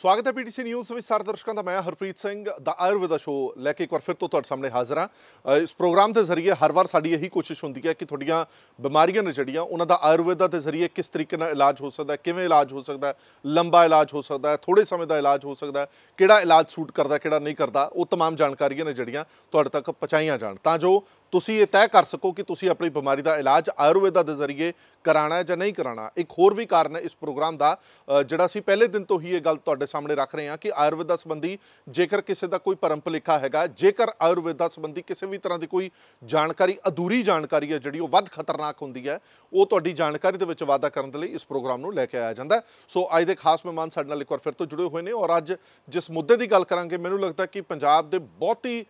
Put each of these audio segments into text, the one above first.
ਸਵਾਗਤ ਹੈ PTC news ਵਿੱਚ ਸਾਰੇ ਦਰਸ਼ਕਾਂ ਦਾ ਮੈਂ ਹਰਪ੍ਰੀਤ ਸਿੰਘ ਦਾ ਆਯੁਰਵੇਦਾ ਸ਼ੋਅ ਲੈ ਕੇ ਇੱਕ ਵਾਰ ਫਿਰ ਤੋਂ ਤੁਹਾਡੇ ਸਾਹਮਣੇ ਹਾਜ਼ਰ ਹਾਂ ਇਸ ਪ੍ਰੋਗਰਾਮ ਦੇ ਜ਼ਰੀਏ ਹਰ ਵਾਰ ਸਾਡੀ ਇਹੀ ਕੋਸ਼ਿਸ਼ ਹੁੰਦੀ ਹੈ ਕਿ ਤੁਹਾਡੀਆਂ ਬਿਮਾਰੀਆਂ ਨੇ ਜਿਹੜੀਆਂ ਉਹਨਾਂ ਦਾ ਆਯੁਰਵੇਦਾ ਦੇ ਜ਼ਰੀਏ ਕਿਸ ਤਰੀਕੇ ਨਾਲ ਇਲਾਜ ਹੋ ਸਕਦਾ ਕਿਵੇਂ ਇਲਾਜ ਹੋ ਸਕਦਾ ਲੰਬਾ ਇਲਾਜ ਹੋ ਸਕਦਾ ਥੋੜੇ ਸਮੇਂ ਦਾ ਇਲਾਜ ਹੋ ਸਕਦਾ ਕਿਹੜਾ ਇਲਾਜ ਸੂਟ ਕਰਦਾ ਕਿਹੜਾ ਨਹੀਂ ਕਰਦਾ ਉਹ तमाम ਜਾਣਕਾਰੀਆਂ ਨੇ ਜਿਹੜੀਆਂ ਤੁਹਾਡੇ ਤੱਕ ਪਹੁੰਚਾਈਆਂ ਜਾਣ ਤਾਂ ਜੋ ਤੁਸੀਂ ਇਹ ਤੈਅ ਕਰ ਸਕੋ ਕਿ ਤੁਸੀਂ ਆਪਣੀ ਬਿਮਾਰੀ ਦਾ ਇਲਾਜ ਆਯੁਰਵੇਦਾ ਦੇ ਜ਼ਰੀਏ ਕਰਾਣਾ ਹੈ ਜਾਂ ਨਹੀਂ ਕਰਾਣਾ ਇੱਕ ਹੋਰ ਵੀ ਕਾਰਨ ਹੈ ਇਸ ਪ੍ਰੋਗਰਾਮ ਦਾ ਜਿਹੜਾ ਸੀ ਪਹਿਲੇ ਦਿਨ ਤੋਂ ਹੀ ਇਹ ਗੱਲ ਤੁਹਾਡੇ ਸਾਹਮਣੇ ਰੱਖ ਰਹੇ ਹਾਂ ਕਿ ਆਯੁਰਵੇਦਾ ਸੰਬੰਧੀ ਜੇਕਰ ਕਿਸੇ ਦਾ ਕੋਈ ਪਰਮ ਲਿਖਾ ਹੈਗਾ ਜੇਕਰ ਆਯੁਰਵੇਦਾ ਸੰਬੰਧੀ ਕਿਸੇ ਵੀ ਤਰ੍ਹਾਂ ਦੀ ਕੋਈ ਜਾਣਕਾਰੀ ਅਧੂਰੀ ਜਾਣਕਾਰੀ ਹੈ ਜਿਹੜੀ ਉਹ ਵੱਧ ਖਤਰਨਾਕ ਹੁੰਦੀ ਹੈ ਉਹ ਤੁਹਾਡੀ ਜਾਣਕਾਰੀ ਦੇ ਵਿੱਚ ਵਾਧਾ ਕਰਨ ਦੇ ਲਈ ਇਸ ਪ੍ਰੋਗਰਾਮ ਨੂੰ ਲੈ ਕੇ ਆਇਆ ਜਾਂਦਾ ਸੋ ਅੱਜ ਦੇ ਖਾਸ ਮਹਿਮਾਨ ਸਾਡੇ ਨਾਲ ਇੱਕ ਵਾਰ ਫਿਰ ਤੋਂ ਜੁੜੇ ਹੋਏ ਨੇ ਔਰ ਅੱਜ ਜਿਸ ਮੁੱਦੇ ਦੀ ਗੱਲ ਕਰਾਂਗੇ ਮੈਨੂੰ ਲੱਗਦਾ ਕਿ ਪੰਜਾਬ ਦੇ ਬਹੁਤੀ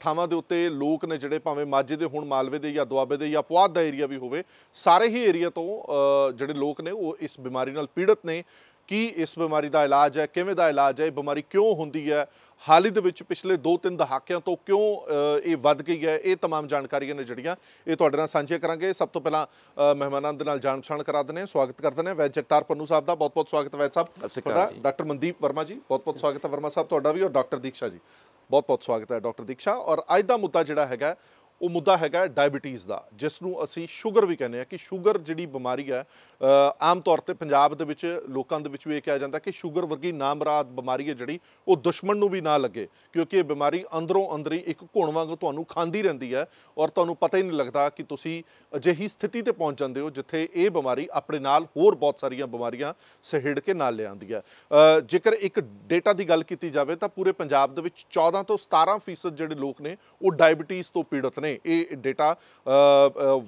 ਥਾਵਾਂ ਦੇ ਉੱਤੇ ਲੋਕ ਨੇ ਜਿਹੜੇ ਭਾਵੇਂ ਮਾਝੇ ਦੇ ਹੁਣ ਮਾਲਵੇ ਦੇ ਜਾਂ ਦੁਆਬੇ ਦੇ ਜਾਂ ਪੁਆਧ ਦਾ ਏਰੀਆ ਵੀ ਹੋਵੇ ਸਾਰੇ ਹੀ ਏਰੀਆ ਤੋਂ ਜਿਹੜੇ ਲੋਕ ਨੇ ਉਹ ਇਸ ਬਿਮਾਰੀ ਨਾਲ ਪੀੜਤ ਨੇ ਕੀ ਇਸ ਬਿਮਾਰੀ ਦਾ ਇਲਾਜ ਹੈ ਕਿਵੇਂ ਦਾ ਇਲਾਜ ਹੈ ਇਹ ਬਿਮਾਰੀ ਕਿਉਂ ਹੁੰਦੀ ਹੈ ਹਾਲੀ ਦੇ ਵਿੱਚ ਪਿਛਲੇ 2-3 ਦਹਾਕਿਆਂ ਤੋਂ ਕਿਉਂ ਇਹ ਵੱਧ ਗਈ ਹੈ ਇਹ तमाम ਜਾਣਕਾਰੀਆਂ ਨੇ ਜੜੀਆਂ ਇਹ ਤੁਹਾਡੇ ਨਾਲ ਸਾਂਝੇ ਕਰਾਂਗੇ ਸਭ ਤੋਂ ਪਹਿਲਾਂ ਮਹਿਮਾਨਾਂ ਦੇ ਨਾਲ ਜਾਣ ਪਛਾਣ ਕਰਾ ਦਨੇ ਸਵਾਗਤ ਕਰ ਦਨੇ ਵੈਦ ਜਗਤਾਰ ਪੰਨੂ ਸਾਹਿਬ ਦਾ ਬਹੁਤ-ਬਹੁਤ ਸਵਾਗਤ ਵੈਦ ਸਾਹਿਬ ਤੁਹਾਡਾ ਡਾਕਟਰ ਮਨਦੀਪ ਵਰਮਾ ਜੀ ਬਹੁਤ-ਬਹੁਤ ਸਵਾਗਤ ਹੈ ਵਰਮਾ ਸਾਹਿਬ ਤੁਹਾਡਾ ਵੀ ਔਰ ਡਾਕਟਰ ਦੀਕਸ਼ਾ ਜੀ ਬਹੁਤ-ਬਹੁਤ ਸਵਾਗਤ ਹੈ ਡਾਕਟਰ ਦੀਕਸ਼ਾ ਔਰ ਅੱਜ ਦਾ ਮੁੱਦਾ ਜਿਹੜਾ ਹੈਗਾ ਉਹ ਮੁੱਦਾ ਹੈਗਾ ਡਾਇਬੀਟੀਜ਼ ਦਾ ਜਿਸ ਨੂੰ ਅਸੀਂ ਸ਼ੂਗਰ ਵੀ ਕਹਿੰਦੇ ਆ ਕਿ ਸ਼ੂਗਰ ਜਿਹੜੀ ਬਿਮਾਰੀ ਹੈ ਆਮ ਤੌਰ ਤੇ ਪੰਜਾਬ ਦੇ ਵਿੱਚ ਲੋਕਾਂ ਦੇ ਵਿੱਚ ਵੀ ਇਹ ਕਿਹਾ ਜਾਂਦਾ ਕਿ ਸ਼ੂਗਰ ਵਰਗੀ ਨਾਮਰਾਦ ਬਿਮਾਰੀ ਹੈ ਜਿਹੜੀ ਉਹ ਦੁਸ਼ਮਣ ਨੂੰ ਵੀ ਨਾ ਲੱਗੇ ਕਿਉਂਕਿ ਇਹ ਬਿਮਾਰੀ ਅੰਦਰੋਂ ਅੰਦਰੀ ਇੱਕ ਘੁਣ ਵਾਂਗ ਤੁਹਾਨੂੰ ਖਾਂਦੀ ਰਹਿੰਦੀ ਹੈ ਔਰ ਤੁਹਾਨੂੰ ਪਤਾ ਹੀ ਨਹੀਂ ਲੱਗਦਾ ਕਿ ਤੁਸੀਂ ਅਜਿਹੀ ਸਥਿਤੀ ਤੇ ਪਹੁੰਚ ਜਾਂਦੇ ਹੋ ਜਿੱਥੇ ਇਹ ਬਿਮਾਰੀ ਆਪਣੇ ਨਾਲ ਹੋਰ ਬਹੁਤ ਸਾਰੀਆਂ ਬਿਮਾਰੀਆਂ ਸਹਿੜ ਕੇ ਨਾਲ ਲਿਆਉਂਦੀ ਹੈ ਜੇਕਰ ਇੱਕ ਡੇਟਾ ਦੀ ਗੱਲ ਕੀਤੀ ਜਾਵੇ ਤਾਂ ਪੂਰੇ ਪੰਜਾਬ ਦੇ ਵਿੱਚ 14 ਤੋਂ 17% ਜਿਹੜੇ ਲੋਕ ਨੇ ਉਹ ਡਾਇਬੀਟੀਜ਼ ਤੋਂ ਪੀੜਤ ਨੇ ਇਹ ਡਾਟਾ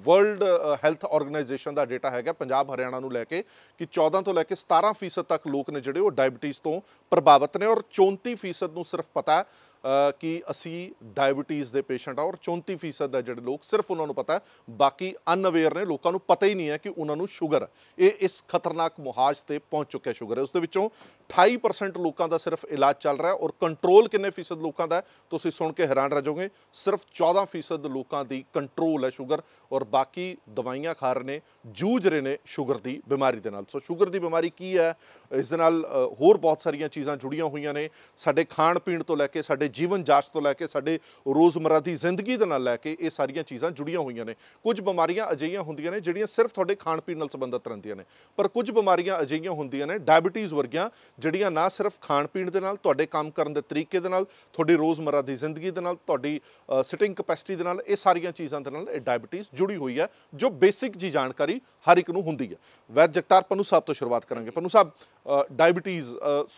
ਵਰਲਡ ਹੈਲਥ ਆਰਗੇਨਾਈਜੇਸ਼ਨ ਦਾ ਡਾਟਾ ਹੈਗਾ ਪੰਜਾਬ ਹਰਿਆਣਾ ਨੂੰ ਲੈ ਕੇ ਕਿ 14 ਤੋਂ ਲੈ ਕੇ 17% ਤੱਕ ਲੋਕ ਨੇ ਜਿਹੜੇ ਉਹ ਡਾਇਬੀਟੀਜ਼ ਤੋਂ ਪ੍ਰਭਾਵਿਤ ਨੇ ਔਰ 34% ਨੂੰ ਸਿਰਫ ਪਤਾ ਕਿ ਅਸੀਂ ਡਾਇਬੀਟੀਜ਼ ਦੇ ਪੇਸ਼ੈਂਟ ਆ ਔਰ 34% ਦਾ ਜਿਹੜੇ ਲੋਕ ਸਿਰਫ ਉਹਨਾਂ ਨੂੰ ਪਤਾ ਬਾਕੀ ਅਨਅਵੇਅਰ ਨੇ ਲੋਕਾਂ ਨੂੰ ਪਤਾ ਹੀ ਨਹੀਂ ਹੈ ਕਿ ਉਹਨਾਂ ਨੂੰ ਸ਼ੂਗਰ ਇਹ ਇਸ ਖਤਰਨਾਕ ਮੁਹਾਜ਼ ਤੇ ਪਹੁੰਚ ਚੁੱਕਿਆ ਸ਼ੂਗਰ ਹੈ ਉਸ ਦੇ ਵਿੱਚੋਂ 28% ਲੋਕਾਂ ਦਾ ਸਿਰਫ ਇਲਾਜ ਚੱਲ ਰਿਹਾ ਔਰ ਕੰਟਰੋਲ ਕਿੰਨੇ ਫੀਸਦ ਲੋਕਾਂ ਦਾ ਤੁਸੀਂ ਸੁਣ ਕੇ ਹੈਰਾਨ ਰਹਿ ਜਾਓਗੇ ਸਿਰਫ 14% ਲੋਕਾਂ ਦੀ ਕੰਟਰੋਲ ਹੈ ਸ਼ੂਗਰ ਔਰ ਬਾਕੀ ਦਵਾਈਆਂ ਖਾ ਰਹੇ ਨੇ ਜੂਝ ਰਹੇ ਨੇ ਸ਼ੂਗਰ ਦੀ ਬਿਮਾਰੀ ਦੇ ਨਾਲ ਸੋ ਸ਼ੂਗਰ ਦੀ ਬਿਮਾਰੀ ਕੀ ਹੈ ਇਸ ਦੇ ਨਾਲ ਹੋਰ ਬਹੁਤ ਸਾਰੀਆਂ ਚੀਜ਼ਾਂ ਜੁੜੀਆਂ ਹੋਈਆਂ ਨੇ ਸਾਡੇ ਖਾਣ ਪੀਣ ਤੋਂ ਲੈ ਕੇ ਸਾਡੇ ਜੀਵਨ ਜਾਂਚ ਤੋਂ ਲੈ ਕੇ ਸਾਡੇ ਰੋਜ਼ਮਰਾ ਦੀ ਜ਼ਿੰਦਗੀ ਦੇ ਨਾਲ ਲੈ ਕੇ ਇਹ ਸਾਰੀਆਂ ਚੀਜ਼ਾਂ ਜੁੜੀਆਂ ਹੋਈਆਂ ਨੇ ਕੁਝ ਬਿਮਾਰੀਆਂ ਅਜਿਹੀਆਂ ਹੁੰਦੀਆਂ ਨੇ ਜਿਹੜੀਆਂ ਸਿਰਫ ਤੁਹਾਡੇ ਖਾਣ ਪੀਣ ਨਾਲ ਸੰਬੰਧਿਤ ਰਹਿੰਦੀਆਂ ਨੇ ਪਰ ਕੁਝ ਬਿਮਾਰੀਆਂ ਅਜਿਹੀਆਂ ਹੁੰਦੀਆਂ ਨੇ ਡਾਇਬੀਟੀਜ਼ ਵਰਗੀਆਂ ਜਿਹੜੀਆਂ ਨਾ ਸਿਰਫ ਖਾਣ ਪੀਣ ਦੇ ਨਾਲ ਤੁਹਾਡੇ ਕੰਮ ਕਰਨ ਦੇ ਤਰੀਕੇ ਦੇ ਨਾਲ ਤੁਹਾਡੀ ਰੋਜ਼ਮਰਾ ਦੀ ਜ਼ਿੰਦਗੀ ਦੇ ਨਾਲ ਤੁਹਾਡੀ ਸਿਟਿੰਗ ਕਪੈਸਿਟੀ ਦੇ ਨਾਲ ਇਹ ਸਾਰੀਆਂ ਚੀਜ਼ਾਂ ਦੇ ਨਾਲ ਇਹ ਡਾਇਬੀਟੀਜ਼ ਜੁੜੀ ਹੋਈ ਹੈ ਜੋ ਬੇਸਿਕ ਜੀ ਜਾਣਕਾਰੀ ਹਰ ਇੱਕ ਨੂੰ ਹੁੰਦੀ ਹੈ ਵੈਦ ਜਗਤਾਰ ਪਨੂ ਸਾਹਿਬ ਤੋਂ ਸ਼ੁਰੂਆਤ ਕਰਾਂਗੇ ਪਨੂ ਸਾਹਿਬ ਡਾਇਬੀਟੀਜ਼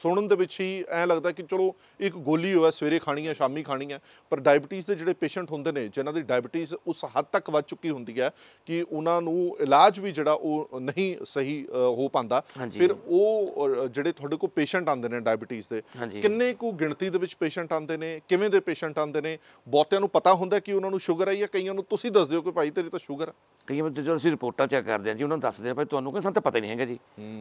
ਸੁਣਨ ਦੇ ਵਿੱਚ ਹੀ ਐ ਲੱਗਦਾ ਕਿ ਚਲੋ ਇੱਕ ਗੋਲੀ ਹੋਵੇ ਸਵੇਰੇ ਖਾਣੀ ਹੈ ਸ਼ਾਮੀ ਖਾਣੀ ਹੈ ਪਰ ਡਾਇਬੀਟੀਜ਼ ਦੇ ਜਿਹੜੇ ਪੇਸ਼ੈਂਟ ਹੁੰਦੇ ਨੇ ਜਿਨ੍ਹਾਂ ਦੀ ਡਾਇਬੀਟੀਜ਼ ਉਸ ਹੱਦ ਤੱਕ ਵੱਧ ਚੁੱਕੀ ਹੁੰਦੀ ਹੈ ਕਿ ਉਹਨਾਂ ਨੂੰ ਇਲਾਜ ਵੀ ਜਿਹੜਾ ਉਹ ਨਹੀਂ ਸਹੀ ਹੋ ਪਾਂਦਾ ਫਿਰ ਉਹ ਜਿਹੜੇ ਤੁਹਾਡੇ ਕੋਲ ਪੇਸ਼ੈਂਟ ਆਉਂਦੇ ਨੇ ਡਾਇਬੀਟੀਜ਼ ਦੇ ਕਿੰਨੇ ਕੁ ਗਿਣਤੀ ਦੇ ਵਿੱਚ ਪੇਸ਼ੈਂਟ ਆਉਂਦੇ ਨੇ ਕਿਵੇਂ ਦੇ ਪੇਸ਼ੈਂਟ ਆਉਂਦੇ ਨੇ ਬਹੁਤਿਆਂ ਨੂੰ ਪਤਾ ਹੁੰਦਾ ਕਿ ਉਹਨਾਂ ਨੂੰ ਸ਼ੂਗਰ ਆਈ ਹੈ ਕਈਆਂ ਨੂੰ ਤੁਸੀਂ ਦੱਸ ਦਿਓ ਕਿ ਭਾਈ ਤੇਰੀ ਤਾਂ ਸ਼ੂਗਰ ਆ ਕਈ ਵਾਰ ਜਦੋਂ ਅਸੀਂ ਰਿਪੋਰਟਾਂ ਚੈੱਕ ਕਰਦੇ ਹਾਂ ਜੀ ਉਹਨਾਂ ਨੂੰ ਦੱਸਦੇ ਆ ਭਾਈ ਤੁਹਾਨੂੰ ਕਿ ਸਾਨੂੰ ਤਾਂ ਪਤਾ ਨਹੀਂ ਹੈਗਾ ਜੀ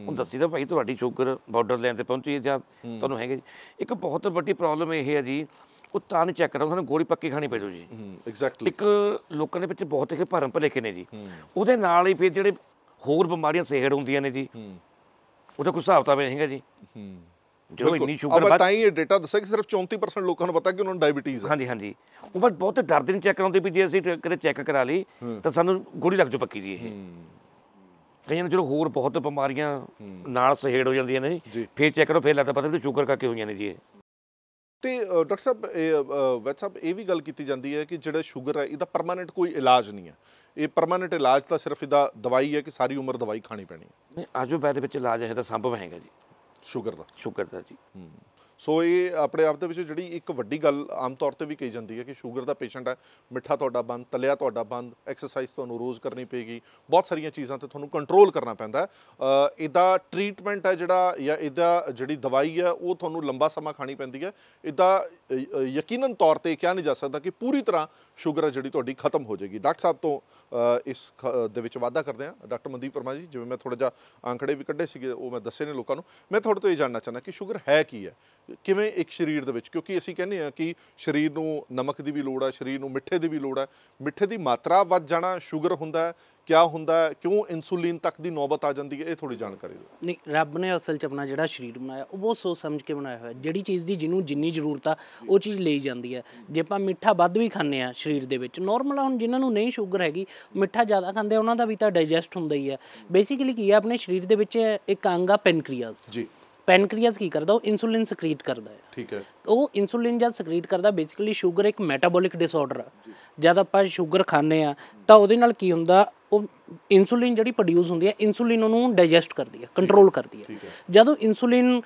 ਉਹ ਦੱਸੀ ਤਾਂ ਭਾਈ ਤੁਹਾਡੀ ਸ਼ੂਗਰ ਬਾਰਡਰ ਲਾਈਨ ਤੇ ਪਹੁੰਚੀ ਹੈ ਜਾਂ ਤੁਹਾਨੂੰ ਹੈਗਾ ਜੀ ਇੱਕ ਬਹੁਤ ਵੱਡੀ ਪ੍ਰੋਬਲਮ ਇਹ ਹੈ ਜੀ ਉਹ ਤਾਂ ਨਹੀਂ ਚੈੱਕ ਕਰਾਉਂ ਸਾਨੂੰ ਗੋਲੀ ਪੱਕੀ ਖਾਣੀ ਪੈ ਜੀ ਐਗਜ਼ੈਕਟਲੀ ਇੱਕ ਲੋਕਾਂ ਦੇ ਵਿੱਚ ਬਹੁਤ ਇਹ ਭਰਮ ਭਲੇਖੇ ਨੇ ਜੀ ਉਹਦੇ ਨਾਲ ਹੀ ਫਿਰ ਜਿਹੜੇ ਹੋਰ ਬਿਮਾਰੀਆਂ ਸਿਹੜ ਹੁੰਦੀਆਂ ਨੇ ਜੀ ਉਹਦਾ ਕੋਈ ਹਿਸਾਬ ਤਾਂ ਨਹੀਂ ਹੈਗਾ ਜੀ ਚਲੋ ਇੰਨੀ ਸ਼ੂਗਰ ਬਾਤ ਤਾਂ ਹੀ ਇਹ ਡਾਟਾ ਦੱਸਿਆ ਕਿ ਸਿਰਫ 34% ਲੋਕਾਂ ਨੂੰ ਪਤਾ ਕਿ ਉਹਨਾਂ ਨੂੰ ਡਾਇਬੀਟੀਜ਼ ਹੈ ਹਾਂਜੀ ਹਾਂਜੀ ਉਹ ਬਸ ਬਹੁਤ ਡਰਦੇ ਨੇ ਚੈੱਕ ਕਰਾਉਂਦੇ ਵੀ ਜੇ ਅਸੀਂ ਕਦੇ ਚੈੱਕ ਕਰਾ ਲਈ ਤਾਂ ਸਾਨੂੰ ਗੋਲੀ ਲੱਗ ਜੂ ਪੱਕੀ ਜੀ ਇਹ ਕਈਆਂ ਨੂੰ ਚਲੋ ਹੋਰ ਬਹੁਤ ਬਿਮਾਰੀਆਂ ਨਾਲ ਸਹੇੜ ਹੋ ਜਾਂਦੀਆਂ ਨੇ ਫੇਰ ਚੈੱਕ ਕਰੋ ਫੇਰ ਲੱਗਦਾ ਪਤਾ ਵੀ ਸ਼ੂਗਰ ਕਰਕੇ ਹੋਈਆਂ ਨੇ ਜੀ ਇਹ ਤੇ ਡਾਕਟਰ ਸਾਹਿਬ ਇਹ ਵਟਸਐਪ ਇਹ ਵੀ ਗੱਲ ਕੀਤੀ ਜਾਂਦੀ ਹੈ ਕਿ ਜਿਹੜਾ ਸ਼ੂਗਰ ਹੈ ਇਹਦਾ ਪਰਮਾਨੈਂਟ ਕੋਈ ਇਲਾਜ ਨਹੀਂ ਹੈ ਇਹ ਪਰਮਾਨੈਂਟ ਇਲਾਜ ਤਾਂ ਸਿਰਫ ਇਹਦਾ ਦਵਾਈ ਹੈ ਕਿ ਸਾਰੀ ਉਮਰ ਦਵਾਈ ਖਾਣੀ ਪੈਣੀ ਹੈ ਨਹੀਂ ਆਜੋ ਬੈਦ ਵਿੱਚ ਇਲਾਜ ਹੈ ਤਾਂ ਸੰਭਵ ਹੈਗਾ ਜੀ ਸ਼ੂਗਰ ਦਾ ਸ਼ੂਗਰ ਦਾ ਜੀ ਸੋ ਇਹ ਆਪਣੇ ਆਪ ਦੇ ਵਿੱਚ ਜਿਹੜੀ ਇੱਕ ਵੱਡੀ ਗੱਲ ਆਮ ਤੌਰ ਤੇ ਵੀ ਕਹੀ ਜਾਂਦੀ ਹੈ ਕਿ ਸ਼ੂਗਰ ਦਾ ਪੇਸ਼ੈਂਟ ਹੈ ਮਿੱਠਾ ਤੁਹਾਡਾ ਬੰਦ ਤਲਿਆ ਤੁਹਾਡਾ ਬੰਦ ਐਕਸਰਸਾਈਜ਼ ਤੁਹਾਨੂੰ ਰੋਜ਼ ਕਰਨੀ ਪਏਗੀ ਬਹੁਤ ਸਾਰੀਆਂ ਚੀਜ਼ਾਂ ਤੇ ਤੁਹਾਨੂੰ ਕੰਟਰੋਲ ਕਰਨਾ ਪੈਂਦਾ ਇਹਦਾ ਟ੍ਰੀਟਮੈਂਟ ਹੈ ਜਿਹੜਾ ਜਾਂ ਇਹਦਾ ਜਿਹੜੀ ਦਵਾਈ ਹੈ ਉਹ ਤੁਹਾਨੂੰ ਲੰਬਾ ਸਮਾਂ ਖਾਣੀ ਪੈਂਦੀ ਹੈ ਇਹਦਾ ਯਕੀਨਨ ਤੌਰ ਤੇ ਕਿਹਾ ਨਹੀਂ ਜਾ ਸਕਦਾ ਕਿ ਪੂਰੀ ਤਰ੍ਹਾਂ ਸ਼ੂਗਰ ਜਿਹੜੀ ਤੁਹਾਡੀ ਖਤਮ ਹੋ ਜਾਏਗੀ ਡਾਕਟਰ ਸਾਹਿਬ ਤੋਂ ਇਸ ਦੇ ਵਿੱਚ ਵਾਅਦਾ ਕਰਦੇ ਆ ਡਾਕਟਰ ਮਨਦੀਪ ਵਰਮਾ ਜੀ ਜਿਵੇਂ ਮੈਂ ਥੋੜਾ ਜਿਹਾ ਅੰਕੜੇ ਵੀ ਕੱਢੇ ਸੀਗੇ ਉਹ ਮੈਂ ਦੱਸੇ ਨੇ ਲੋਕਾਂ ਨੂੰ ਮੈਂ ਤੁਹਾਡੇ ਤੋਂ ਇਹ ਜਾਣਨਾ ਚਾਹੁੰਦਾ ਕਿ ਸ਼ੂਗਰ ਹੈ ਕੀ ਹੈ ਕਿਵੇਂ ਇੱਕ ਸਰੀਰ ਦੇ ਵਿੱਚ ਕਿਉਂਕਿ ਅਸੀਂ ਕਹਿੰਦੇ ਆ ਕਿ ਸਰੀਰ ਨੂੰ ਨਮਕ ਦੀ ਵੀ ਲੋੜ ਆ ਸਰੀਰ ਨੂੰ ਮਿੱਠੇ ਦੀ ਵੀ ਲੋੜ ਆ ਮਿੱਠੇ ਦੀ ਮਾਤਰਾ ਵੱਧ ਜਾਣਾ 슈ਗਰ ਹੁੰਦਾ ਕਿਆ ਹੁੰਦਾ ਕਿਉਂ ਇਨਸੂਲਿਨ ਤੱਕ ਦੀ ਨੌਬਤ ਆ ਜਾਂਦੀ ਹੈ ਇਹ ਥੋੜੀ ਜਾਣਕਾਰੀ ਦਿਓ ਨਹੀਂ ਰੱਬ ਨੇ ਅਸਲ 'ਚ ਆਪਣਾ ਜਿਹੜਾ ਸਰੀਰ ਬਣਾਇਆ ਉਹ ਬਹੁਤ ਸੋਚ ਸਮਝ ਕੇ ਬਣਾਇਆ ਹੋਇਆ ਜਿਹੜੀ ਚੀਜ਼ ਦੀ ਜਿਹਨੂੰ ਜਿੰਨੀ ਜ਼ਰੂਰਤ ਆ ਉਹ ਚੀਜ਼ ਲਈ ਜਾਂਦੀ ਹੈ ਜੇ ਆਪਾਂ ਮਿੱਠਾ ਵੱਧ ਵੀ ਖਾਂਦੇ ਆ ਸਰੀਰ ਦੇ ਵਿੱਚ ਨਾਰਮਲ ਹੁਣ ਜਿਨ੍ਹਾਂ ਨੂੰ ਨਹੀਂ ਸ਼ੂਗਰ ਹੈਗੀ ਮਿੱਠਾ ਜ਼ਿਆਦਾ ਖਾਂਦੇ ਉਹਨਾਂ ਦਾ ਵੀ ਤਾਂ ਡਾਈਜੈਸਟ ਹੁੰਦਾ ਹੀ ਆ ਬੇਸਿਕਲੀ ਕੀ ਆ ਆਪਣੇ ਸਰੀਰ ਦੇ ਵਿੱਚ ਇੱਕ ਅੰਗ ਆ ਪੈਨਕ੍ਰੀਆਸ ਜੀ ਪੈਨਕ੍ਰੀਅਸ ਕੀ ਕਰਦਾ ਉਹ ਇਨਸੂਲਿਨ ਸਕ੍ਰੀਟ ਕਰਦਾ ਹੈ ਠੀਕ ਹੈ ਉਹ ਇਨਸੂਲਿਨ ਜਦ ਸਕ੍ਰੀਟ ਕਰਦਾ ਬੇਸਿਕਲੀ 슈ਗਰ ਇੱਕ ਮੈਟਾਬੋਲਿਕ ਡਿਸਆਰਡਰ ਹੈ ਜਦ ਆਪਾਂ 슈ਗਰ ਖਾਂਦੇ ਆ ਤਾਂ ਉਹਦੇ ਨਾਲ ਕੀ ਹੁੰਦਾ ਉਹ ਇਨਸੂਲਿਨ ਜਿਹੜੀ ਪ੍ਰੋਡਿਊਸ ਹੁੰਦੀ ਹੈ ਇਨਸੂਲਿਨ ਉਹਨੂੰ ਡਾਈਜੈਸਟ ਕਰਦੀ ਹੈ ਕੰਟਰੋਲ ਕਰਦੀ ਹੈ ਜਦੋਂ ਇਨਸੂਲਿਨ